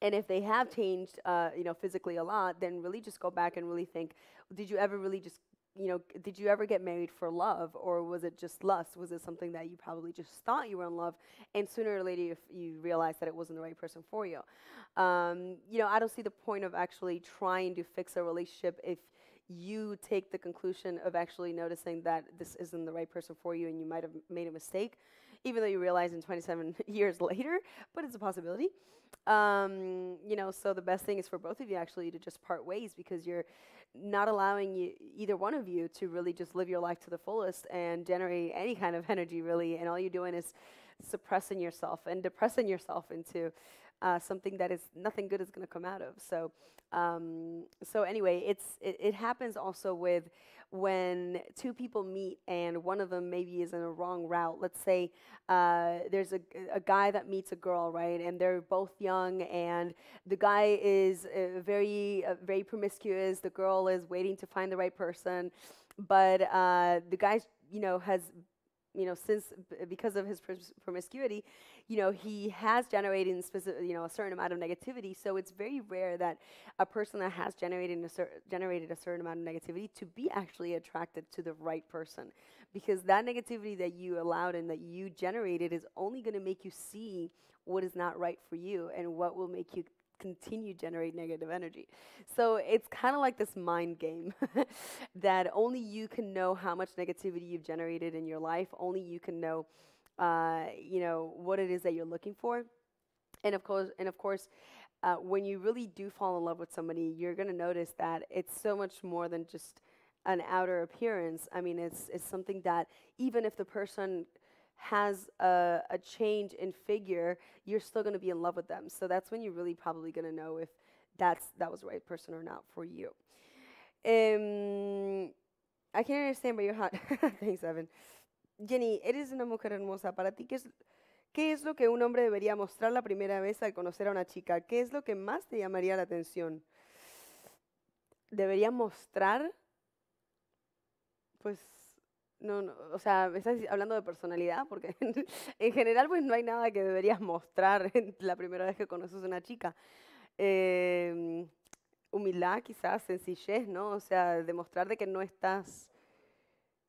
and if they have changed uh, you know physically a lot then really just go back and really think did you ever really just you know, did you ever get married for love or was it just lust? Was it something that you probably just thought you were in love and sooner or later you, you realized that it wasn't the right person for you? Um, you know, I don't see the point of actually trying to fix a relationship if you take the conclusion of actually noticing that this isn't the right person for you and you might have made a mistake, even though you realize in 27 years later, but it's a possibility. Um, you know, so the best thing is for both of you actually to just part ways because you're not allowing you, either one of you to really just live your life to the fullest and generate any kind of energy really and all you're doing is suppressing yourself and depressing yourself into uh, something that is nothing good is going to come out of. So, um, so anyway, it's it, it, happens also with when two people meet and one of them maybe is in a wrong route. Let's say uh, there's a, a guy that meets a girl, right, and they're both young, and the guy is uh, very uh, very promiscuous. The girl is waiting to find the right person, but uh, the guy's you know has you know, since because of his promiscuity, you know, he has generated specific, you know, a certain amount of negativity. So it's very rare that a person that has generated a cer- generated a certain amount of negativity to be actually attracted to the right person, because that negativity that you allowed and that you generated is only going to make you see what is not right for you and what will make you continue generate negative energy. So it's kind of like this mind game that only you can know how much negativity you've generated in your life. Only you can know, uh, you know, what it is that you're looking for. And of course, and of course, uh, when you really do fall in love with somebody, you're going to notice that it's so much more than just an outer appearance. I mean, it's it's something that even if the person has a, a change in figure, you're still going to be in love with them. So that's when you're really probably going to know if that's that was the right person or not for you. Um, I can't understand why you're hot. Thanks, Evan. Jenny, eres una mujer hermosa. Para ti, ¿qué es, ¿qué es lo que un hombre debería mostrar la primera vez al conocer a una chica? ¿Qué es lo que más te llamaría la atención? ¿Debería mostrar? Pues No, no, o sea, estás hablando de personalidad, porque en general pues no hay nada que deberías mostrar la primera vez que conoces a una chica. Em, humildad quizás, sencillez, ¿no? O sea, demostrar de que no estás...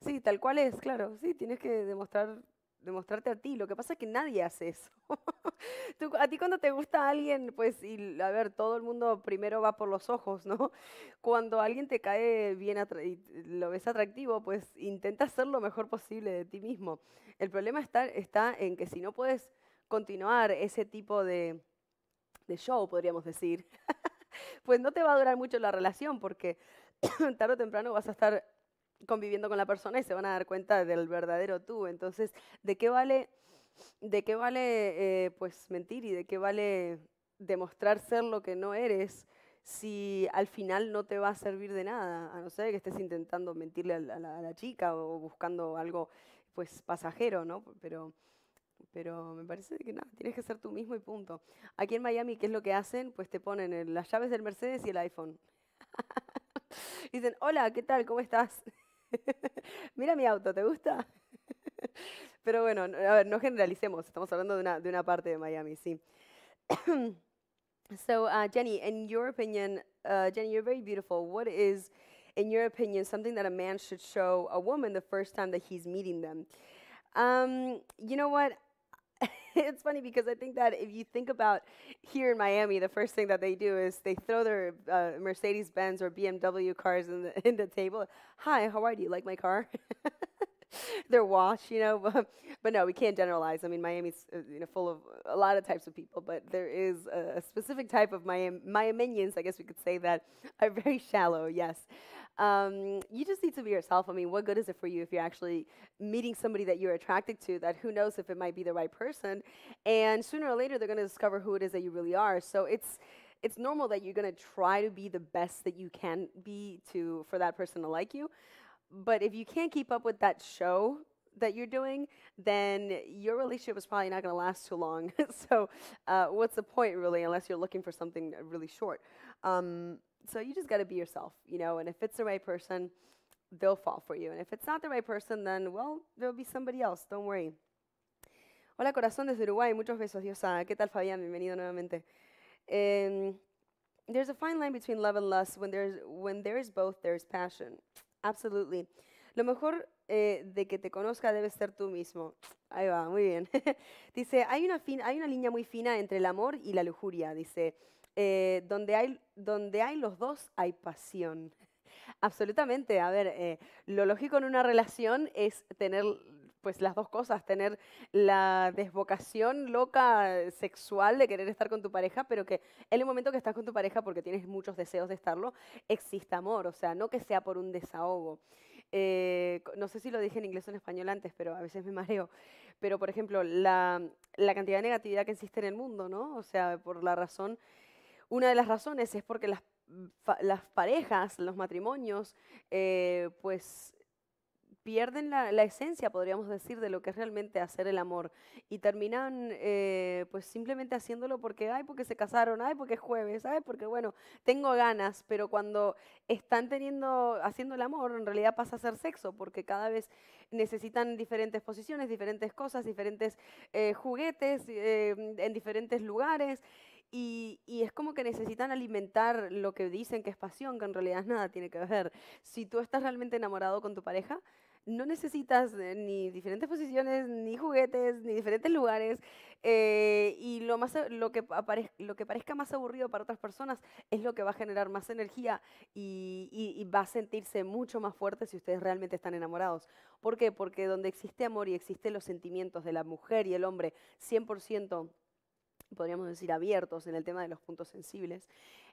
Sí, tal cual es, claro, sí, tienes que demostrar demostrarte a ti. Lo que pasa es que nadie hace eso. Tú, a ti cuando te gusta alguien, pues, y a ver, todo el mundo primero va por los ojos, ¿no? Cuando alguien te cae bien y lo ves atractivo, pues intenta ser lo mejor posible de ti mismo. El problema está, está en que si no puedes continuar ese tipo de, de show, podríamos decir, pues no te va a durar mucho la relación porque tarde o temprano vas a estar conviviendo con la persona y se van a dar cuenta del verdadero tú. Entonces, ¿de qué vale, de qué vale eh, pues, mentir y de qué vale demostrar ser lo que no eres si al final no te va a servir de nada? A no ser que estés intentando mentirle a la, chica o buscando algo pues, pasajero, ¿no? Pero, pero me parece que no, tienes que ser tú mismo y punto. Aquí en Miami, ¿qué es lo que hacen? Pues te ponen las llaves del Mercedes y el iPhone. Dicen, hola, ¿qué tal? ¿Cómo estás? Mira mi auto, ¿te gusta? Pero bueno, a ver, no generalicemos, estamos hablando de una, de una parte de Miami, sí. so, uh, Jenny, in your opinion, uh, Jenny, you're very beautiful. What is, in your opinion, something that a man should show a woman the first time that he's meeting them? Um, you know what? it's funny because I think that if you think about here in Miami, the first thing that they do is they throw their uh, Mercedes Benz or BMW cars in the, in the table. Hi, how are you? Like my car? they're washed, you know. But, but no, we can't generalize. I mean, Miami's uh, you know full of a lot of types of people, but there is a, a specific type of Miami Miamians, I guess we could say that are very shallow. Yes, um, you just need to be yourself. I mean, what good is it for you if you're actually meeting somebody that you're attracted to? That who knows if it might be the right person, and sooner or later they're going to discover who it is that you really are. So it's it's normal that you're going to try to be the best that you can be to for that person to like you but if you can't keep up with that show that you're doing, then your relationship is probably not going to last too long. so, uh, what's the point really, unless you're looking for something really short? Um, so you just got to be yourself, you know. And if it's the right person, they'll fall for you. And if it's not the right person, then well, there'll be somebody else. Don't worry. Hola corazón desde Uruguay, muchos besos, Diosa. ¿Qué tal, Fabián? Bienvenido nuevamente. Um, there's a fine line between love and lust. When there's when there is both, there is passion. Absolutamente. Lo mejor eh, de que te conozca debe ser tú mismo. Ahí va, muy bien. dice, hay una, hay una línea muy fina entre el amor y la lujuria, dice, eh, donde, hay, donde hay los dos hay pasión. Absolutamente, a ver, eh, lo lógico en una relación es tener pues las dos cosas, tener la desvocación loca eh, sexual de querer estar con tu pareja, pero que en el momento que estás con tu pareja, porque tienes muchos deseos de estarlo, exista amor, o sea, no que sea por un desahogo. Eh, no sé si lo dije en inglés o en español antes, pero a veces me mareo. Pero, por ejemplo, la, cantidad de negatividad que existe en el mundo, ¿no? O sea, por la razón, una de las razones es porque las mm, parejas, los matrimonios, eh, pues pierden la, esencia, podríamos decir, de lo que es realmente hacer el amor. Y terminan eh, pues simplemente haciéndolo porque, ay, porque se casaron, ay, porque es jueves, ay, porque bueno, tengo ganas, pero cuando están teniendo, haciendo el amor, en realidad pasa a ser sexo, porque cada vez necesitan diferentes posiciones, diferentes cosas, diferentes eh, juguetes, eh, en diferentes lugares. Y, y, es como que necesitan alimentar lo que dicen que es pasión, que en realidad nada tiene que ver. Si tú estás realmente enamorado con tu pareja, no necesitas eh, ni diferentes posiciones, ni juguetes, ni diferentes lugares. Eh, y lo, más, lo, que parezca más aburrido para otras personas es lo que va a generar más energía y, va a sentirse mucho más fuerte si ustedes realmente están enamorados. ¿Por qué? Porque donde existe amor y existen los sentimientos de la mujer y el hombre 100%, podríamos decir, abiertos en el tema de los puntos sensibles,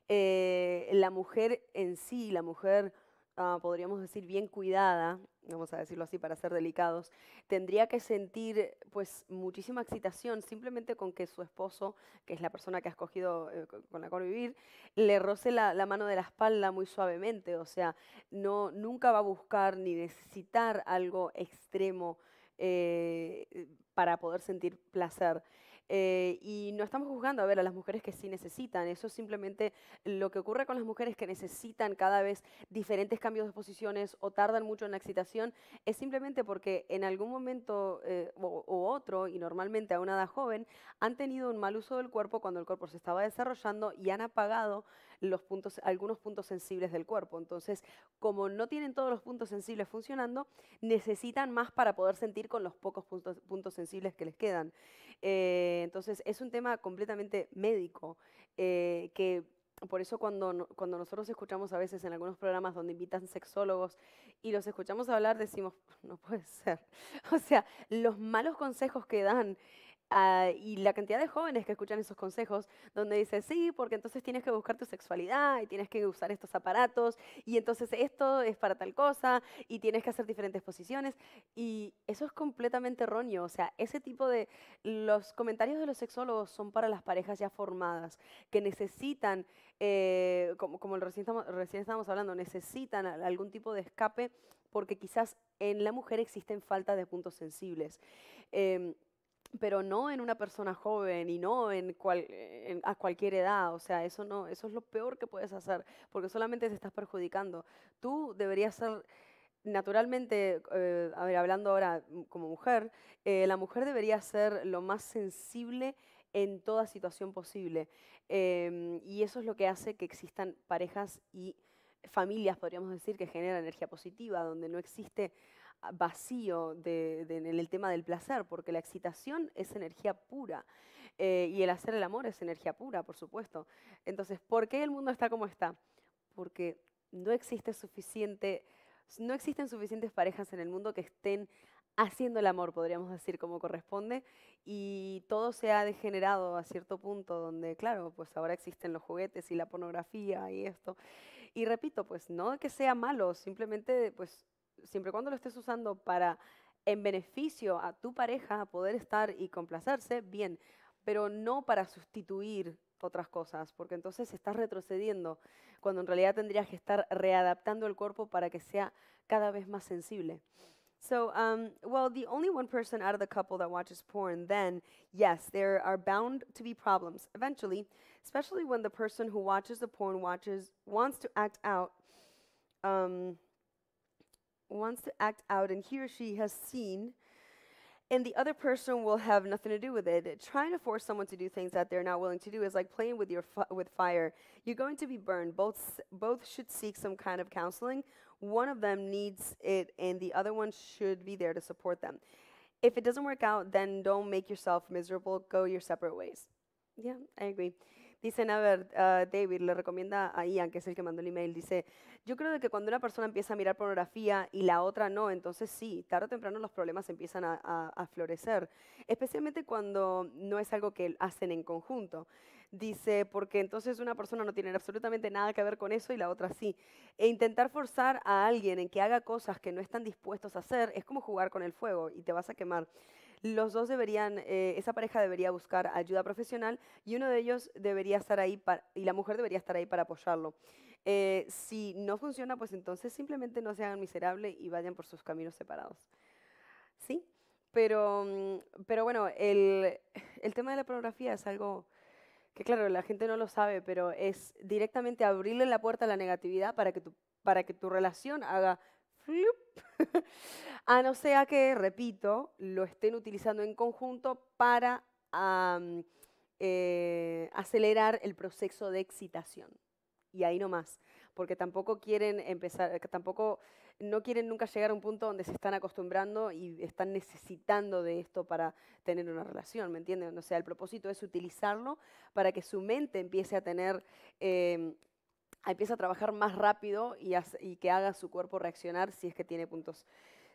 eh, la mujer en sí, la mujer Ah, podríamos decir, bien cuidada, vamos a decirlo así para ser delicados, tendría que sentir pues muchísima excitación simplemente con que su esposo, que es la persona que ha escogido eh, con la convivir, le roce la, mano de la espalda muy suavemente, o sea, no, nunca va a buscar ni necesitar algo extremo eh, para poder sentir placer. Eh, y no estamos juzgando a ver a las mujeres que sí necesitan, eso simplemente lo que ocurre con las mujeres que necesitan cada vez diferentes cambios de posiciones o tardan mucho en la excitación, es simplemente porque en algún momento u eh, otro, y normalmente a una edad joven, han tenido un mal uso del cuerpo cuando el cuerpo se estaba desarrollando y han apagado los puntos, algunos puntos sensibles del cuerpo. Entonces, como no tienen todos los puntos sensibles funcionando, necesitan más para poder sentir con los pocos puntos, puntos sensibles que les quedan. Eh, entonces, es un tema completamente médico eh, que por eso cuando, cuando nosotros escuchamos a veces en algunos programas donde invitan sexólogos y los escuchamos hablar, decimos, no puede ser. O sea, los malos consejos que dan Ah, y la cantidad de jóvenes que escuchan esos consejos, donde dice, sí, porque entonces tienes que buscar tu sexualidad y tienes que usar estos aparatos y entonces esto es para tal cosa y tienes que hacer diferentes posiciones. Y eso es completamente erróneo. O sea, ese tipo de... Los comentarios de los sexólogos son para las parejas ya formadas, que necesitan, eh, como, recién, estábamos hablando, necesitan algún tipo de escape porque quizás en la mujer existen faltas de puntos sensibles. Em, pero no en una persona joven y no en, a cualquier edad, o sea, eso no, eso es lo peor que puedes hacer, porque solamente te estás perjudicando. Tú deberías ser naturalmente, eh, a ver, hablando ahora como mujer, eh, la mujer debería ser lo más sensible en toda situación posible. Em, y eso es lo que hace que existan parejas y familias, podríamos decir, que generan energía positiva, donde no existe vacío en el tema del placer, porque la excitación es energía pura eh, y el hacer el amor es energía pura, por supuesto. Entonces, ¿por qué el mundo está como está? Porque no, existe suficiente, no existen suficientes parejas en el mundo que estén haciendo el amor, podríamos decir, como corresponde, y todo se ha degenerado a cierto punto donde, claro, pues ahora existen los juguetes y la pornografía y esto. Y repito, pues no que sea malo, simplemente pues siempre cuando lo estés usando para en beneficio a tu pareja poder estar y complacerse, bien, pero no para sustituir otras cosas, porque entonces estás retrocediendo, cuando en realidad tendrías que estar readaptando el cuerpo para que sea cada vez más sensible. So, um, well, the only one person out of the couple that watches porn, then, yes, there are bound to be problems eventually, especially when the person who watches the porn watches wants to act out. Um, wants to act out and he or she has seen and the other person will have nothing to do with it. Trying to force someone to do things that they're not willing to do is like playing with your with fire. You're going to be burned. Both both should seek some kind of counseling. One of them needs it, and the other one should be there to support them. If it doesn't work out, then don't make yourself miserable. Go your separate ways. Yeah, I agree. Dicen, a ver, ah, David le recomienda a Ian, que es el que mandó el email, dice, yo creo de que cuando una persona empieza a mirar pornografía y la otra no, entonces sí, tarde o temprano los problemas empiezan a, a florecer, especialmente cuando no es algo que hacen en conjunto. Dice, porque entonces una persona no tiene absolutamente nada que ver con eso y la otra sí. E intentar forzar a alguien en que haga cosas que no están dispuestos a hacer es como jugar con el fuego y te vas a quemar. Los dos deberían, eh, esa pareja debería buscar ayuda profesional y uno de ellos debería estar ahí y la mujer debería estar ahí para apoyarlo. Eh, si no funciona, pues entonces simplemente no se hagan miserable y vayan por sus caminos separados. ¿Sí? Pero, mm, pero bueno, el, tema de la pornografía es algo que claro, la gente no lo sabe, pero es directamente abrirle la puerta a la negatividad para que tu, para que tu relación haga flup a no sea que, repito, lo estén utilizando en conjunto para eh, acelerar el proceso de excitación. Y ahí no más, porque tampoco quieren empezar, tampoco no quieren nunca llegar a un punto donde se están acostumbrando y están necesitando de esto para tener una relación, ¿me entienden? O sea, el propósito es utilizarlo para que su mente empiece a tener em, empieza a trabajar más rápido y, y, que haga su cuerpo reaccionar si es que tiene puntos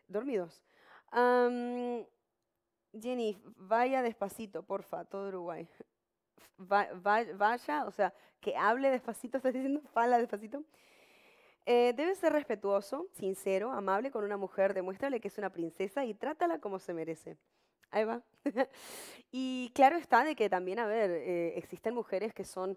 dormidos. Jenny, vaya despacito, porfa, todo Uruguay. Va, vaya, o sea, que hable despacito, estás diciendo, fala despacito. Eh, debe ser respetuoso, sincero, amable con una mujer, demuéstrale que es una princesa y trátala como se merece. Ahí va. y claro está de que también, a ver, eh, existen mujeres que son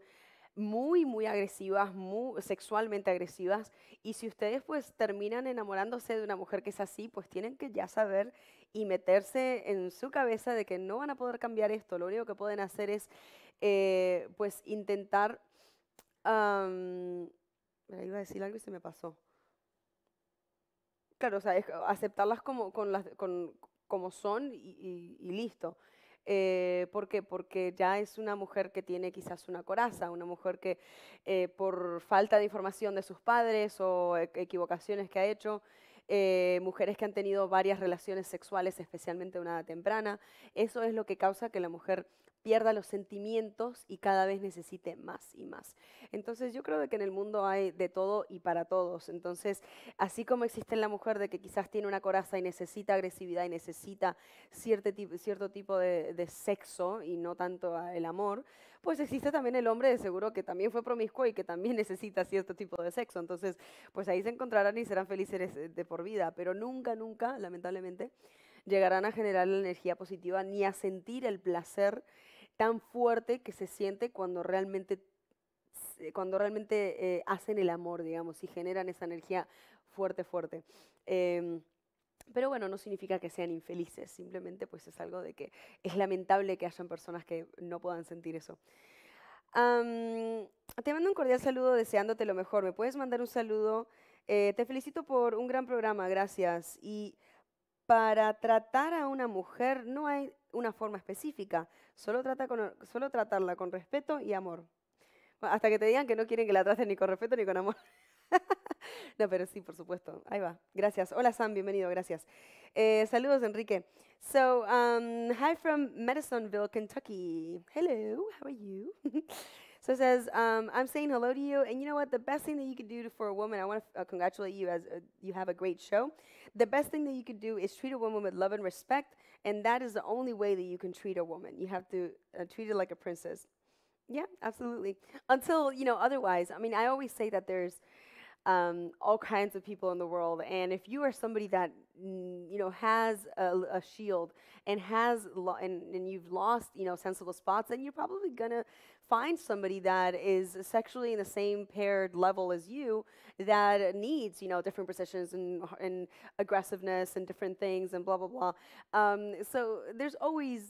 muy, muy agresivas, muy sexualmente agresivas. Y si ustedes pues terminan enamorándose de una mujer que es así, pues tienen que ya saber y meterse en su cabeza de que no van a poder cambiar esto. Lo único que pueden hacer es eh, pues intentar... me iba a decir algo y se me pasó. Claro, o sea, aceptarlas como, con como son y listo. Eh, ¿Por qué? Porque ya es una mujer que tiene quizás una coraza, una mujer que eh, por falta de información de sus padres o e, equivocaciones que ha hecho, eh, mujeres que han tenido varias relaciones sexuales, especialmente una edad temprana. Eso es lo que causa que la mujer pierda los sentimientos y cada vez necesite más y más. Entonces yo creo que en el mundo hay de todo y para todos. Entonces, así como existe la mujer de que quizás tiene una coraza y necesita agresividad y necesita cierto, cierto tipo de, de sexo y no tanto el amor, pues existe también el hombre de seguro que también fue promiscuo y que también necesita cierto tipo de sexo. Entonces, pues ahí se encontrarán y serán felices eh, de por vida, pero nunca, nunca, lamentablemente, llegarán a generar la energía positiva ni a sentir el placer tan fuerte que se siente cuando realmente, cuando realmente eh, hacen el amor, digamos, y generan esa energía fuerte, fuerte. Em, pero bueno, no significa que sean infelices, simplemente pues es algo de que es lamentable que hayan personas que no puedan sentir eso. te mando un cordial saludo deseándote lo mejor. Me puedes mandar un saludo. Eh, te felicito por un gran programa, gracias. Y para tratar a una mujer no hay una forma específica, solo, trata solo tratarla con respeto y amor. Hasta que te digan que no quieren que la traten ni con respeto ni con amor. no, pero sí, por supuesto. Ahí va. Gracias. Hola Sam, bienvenido. Gracias. Eh, saludos, Enrique. So, um, hi from Madisonville, Kentucky. Hello, how are you? So it says, um, I'm saying hello to you. And you know what? The best thing that you could do to, for a woman, I want to uh, congratulate you as uh, you have a great show. The best thing that you could do is treat a woman with love and respect. And that is the only way that you can treat a woman. You have to uh, treat her like a princess. Yeah, absolutely. Until, you know, otherwise, I mean, I always say that there's um, all kinds of people in the world. And if you are somebody that, you know, has a, a shield and has, and, and you've lost, you know, sensible spots, then you're probably going to find somebody that is sexually in the same paired level as you that needs, you know, different positions and, and aggressiveness and different things and blah, blah, blah. Um, so there's always,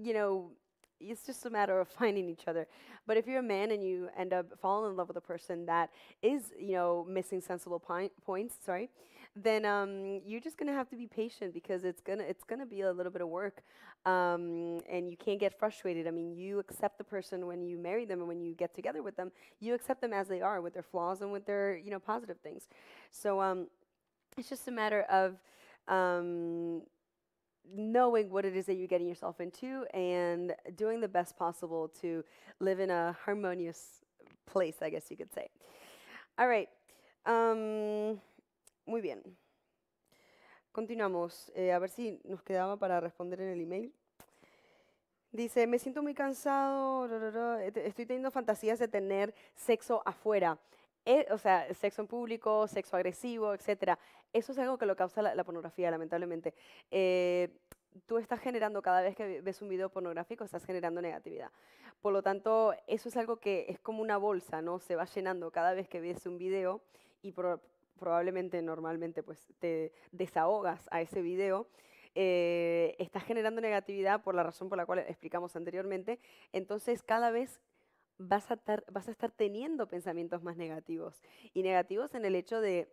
you know, it's just a matter of finding each other. But if you're a man and you end up falling in love with a person that is, you know, missing sensible points, sorry, then um, you're just gonna have to be patient because it's gonna it's gonna be a little bit of work, um, and you can't get frustrated. I mean, you accept the person when you marry them and when you get together with them. You accept them as they are, with their flaws and with their you know positive things. So um, it's just a matter of um, knowing what it is that you're getting yourself into and doing the best possible to live in a harmonious place, I guess you could say. All right. Um, Muy bien. Continuamos. Eh, a ver si nos quedaba para responder en el email. Dice, me siento muy cansado, eh, estoy teniendo fantasías de tener sexo afuera. Eh, o sea, sexo en público, sexo agresivo, etc. Eso es algo que lo causa la, pornografía, lamentablemente. tú estás generando, cada vez que ves un video pornográfico, estás generando negatividad. Por lo tanto, eso es algo que es como una bolsa, ¿no? Se va llenando cada vez que ves un video y por, probablemente normalmente pues te desahogas a ese video, eh, estás generando negatividad por la razón por la cual explicamos anteriormente, entonces cada vez vas a, estar teniendo pensamientos más negativos y negativos en el hecho de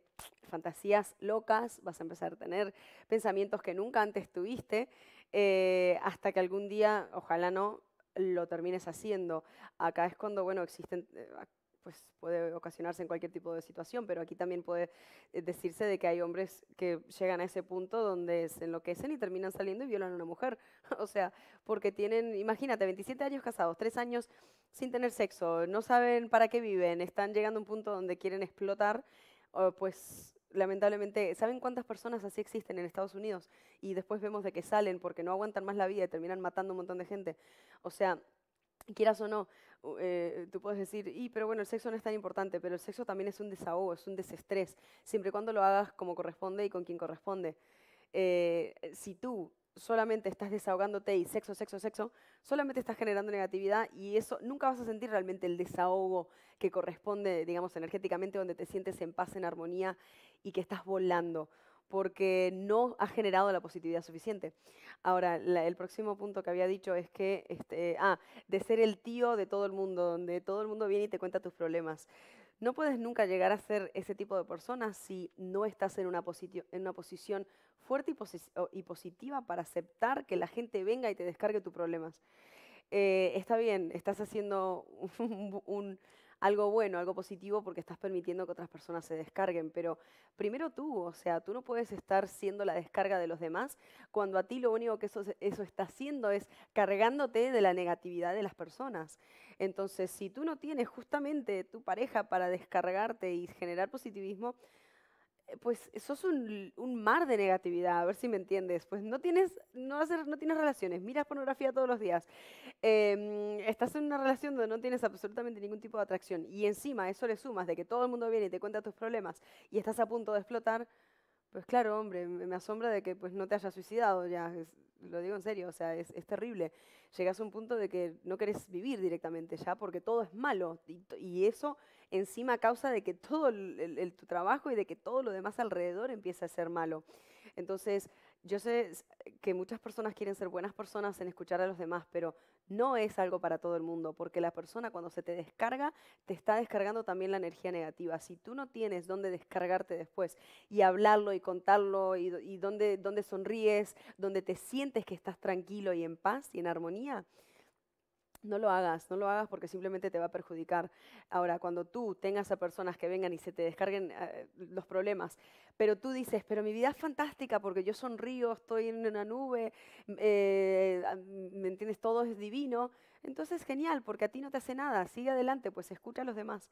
fantasías locas, vas a empezar a tener pensamientos que nunca antes tuviste, eh, hasta que algún día, ojalá no, lo termines haciendo. Acá es cuando, bueno, existen, eh, pues puede ocasionarse en cualquier tipo de situación, pero aquí también puede eh, decirse de que hay hombres que llegan a ese punto donde se enloquecen y terminan saliendo y violan a una mujer. o sea, porque tienen, imagínate, 27 años casados, 3 años sin tener sexo, no saben para qué viven, están llegando a un punto donde quieren explotar, pues lamentablemente, ¿saben cuántas personas así existen en Estados Unidos? Y después vemos de que salen porque no aguantan más la vida y terminan matando un montón de gente. O sea, quieras o no, eh, tú puedes decir, y pero bueno, el sexo no es tan importante, pero el sexo también es un desahogo, es un desestrés, siempre y cuando lo hagas como corresponde y con quien corresponde. Eh, si tú solamente estás desahogándote y sexo, sexo, sexo, solamente estás generando negatividad y eso nunca vas a sentir realmente el desahogo que corresponde, digamos, energéticamente, donde te sientes en paz, en armonía y que estás volando porque no ha generado la positividad suficiente. Ahora, el próximo punto que había dicho es que, este, ah, de ser el tío de todo el mundo, donde todo el mundo viene y te cuenta tus problemas. No puedes nunca llegar a ser ese tipo de persona si no estás en una, en posición fuerte y, positiva para aceptar que la gente venga y te descargue tus problemas. Eh, está bien, estás haciendo un algo bueno, algo positivo, porque estás permitiendo que otras personas se descarguen. Pero primero tú, o sea, tú no puedes estar siendo la descarga de los demás cuando a ti lo único que eso, está haciendo es cargándote de la negatividad de las personas. Entonces, si tú no tienes justamente tu pareja para descargarte y generar positivismo, eh, pues sos un, mar de negatividad, a ver si me entiendes. Pues no tienes, no, no tienes relaciones, miras pornografía todos los días, em, estás en una relación donde no tienes absolutamente ningún tipo de atracción y encima eso le sumas de que todo el mundo viene y te cuenta tus problemas y estás a punto de explotar, pues claro, hombre, me asombra de que pues, no te hayas suicidado, ya, lo digo en serio, o sea, es, terrible. Llegas a un punto de que no querés vivir directamente ya porque todo es malo y eso encima causa de que todo el, tu trabajo y de que todo lo demás alrededor empieza a ser malo. Entonces, yo sé que muchas personas quieren ser buenas personas en escuchar a los demás, pero no es algo para todo el mundo, porque la persona cuando se te descarga, te está descargando también la energía negativa. Si tú no tienes dónde descargarte después y hablarlo y contarlo y, y dónde, dónde sonríes, dónde te sientes que estás tranquilo y en paz y en armonía, no lo hagas, no lo hagas porque simplemente te va a perjudicar. Ahora, cuando tú tengas a personas que vengan y se te descarguen eh, los problemas, pero tú dices, pero mi vida es fantástica porque yo sonrío, estoy en una nube, eh, ¿me entiendes? Todo es divino. Entonces, genial, porque a ti no te hace nada. Sigue adelante, pues escucha a los demás.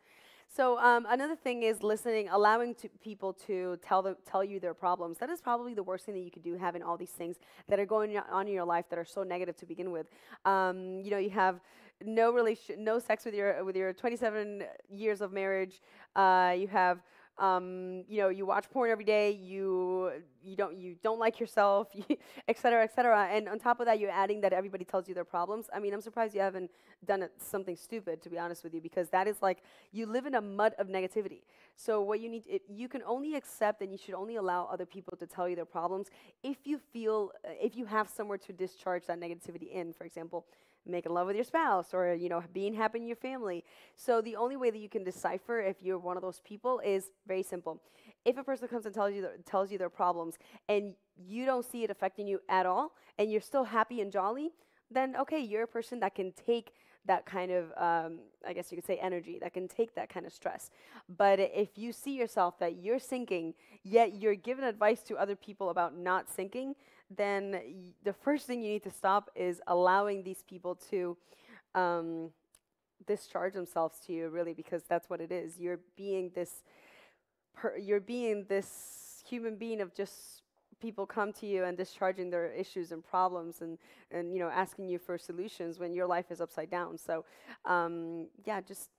So um, another thing is listening, allowing to people to tell, the, tell you their problems. That is probably the worst thing that you could do, having all these things that are going on in your life that are so negative to begin with. Um, you know, you have no relation, no sex with your with your 27 years of marriage. Uh, you have um, you know, you watch porn every day, you you don't you don't like yourself, et cetera, et cetera. And on top of that, you're adding that everybody tells you their problems. I mean, I'm surprised you haven't done it, something stupid, to be honest with you, because that is like you live in a mud of negativity. So what you need, it, you can only accept and you should only allow other people to tell you their problems if you feel, if you have somewhere to discharge that negativity in. For example, making love with your spouse or you know being happy in your family so the only way that you can decipher if you're one of those people is very simple if a person comes and tells you th- tells you their problems and you don't see it affecting you at all and you're still happy and jolly then okay you're a person that can take that kind of um, i guess you could say energy that can take that kind of stress but if you see yourself that you're sinking yet you're giving advice to other people about not sinking then the first thing you need to stop is allowing these people to um, discharge themselves to you, really, because that's what it is. You're being this, you're being this human being of just people come to you and discharging their issues and problems and, and you know asking you for solutions when your life is upside down so um, yeah just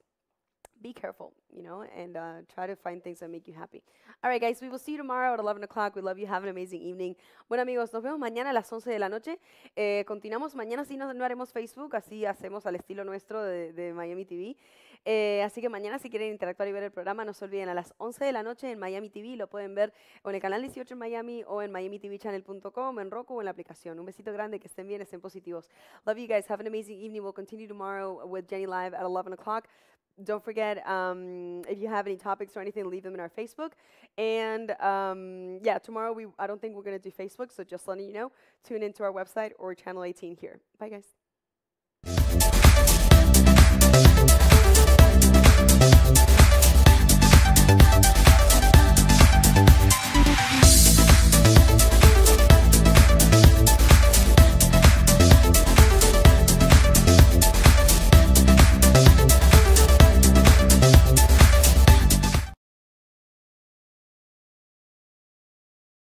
be careful, you know, and uh, try to find things that make you happy. All right, guys, we will see you tomorrow at 11 o'clock. We love you. Have an amazing evening. Bueno, amigos, nos vemos mañana a las 11 de la noche. Eh, continuamos. Mañana si no, haremos Facebook, así hacemos al estilo nuestro de, Miami TV. Eh, así que mañana, si quieren interactuar y ver el programa, no se olviden a las 11 de la noche en Miami TV. Lo pueden ver en el canal 18 en Miami o en miamitvchannel.com, en Roku o en la aplicación. Un besito grande, que estén bien, estén positivos. Love you guys. Have an amazing evening. We'll continue tomorrow with Jenny Live at 11 o'clock. don't forget, um, if you have any topics or anything, leave them in our Facebook. And um, yeah, tomorrow we I don't think we're going to do Facebook, so just letting you know, tune into our website or Channel 18 here. Bye, guys.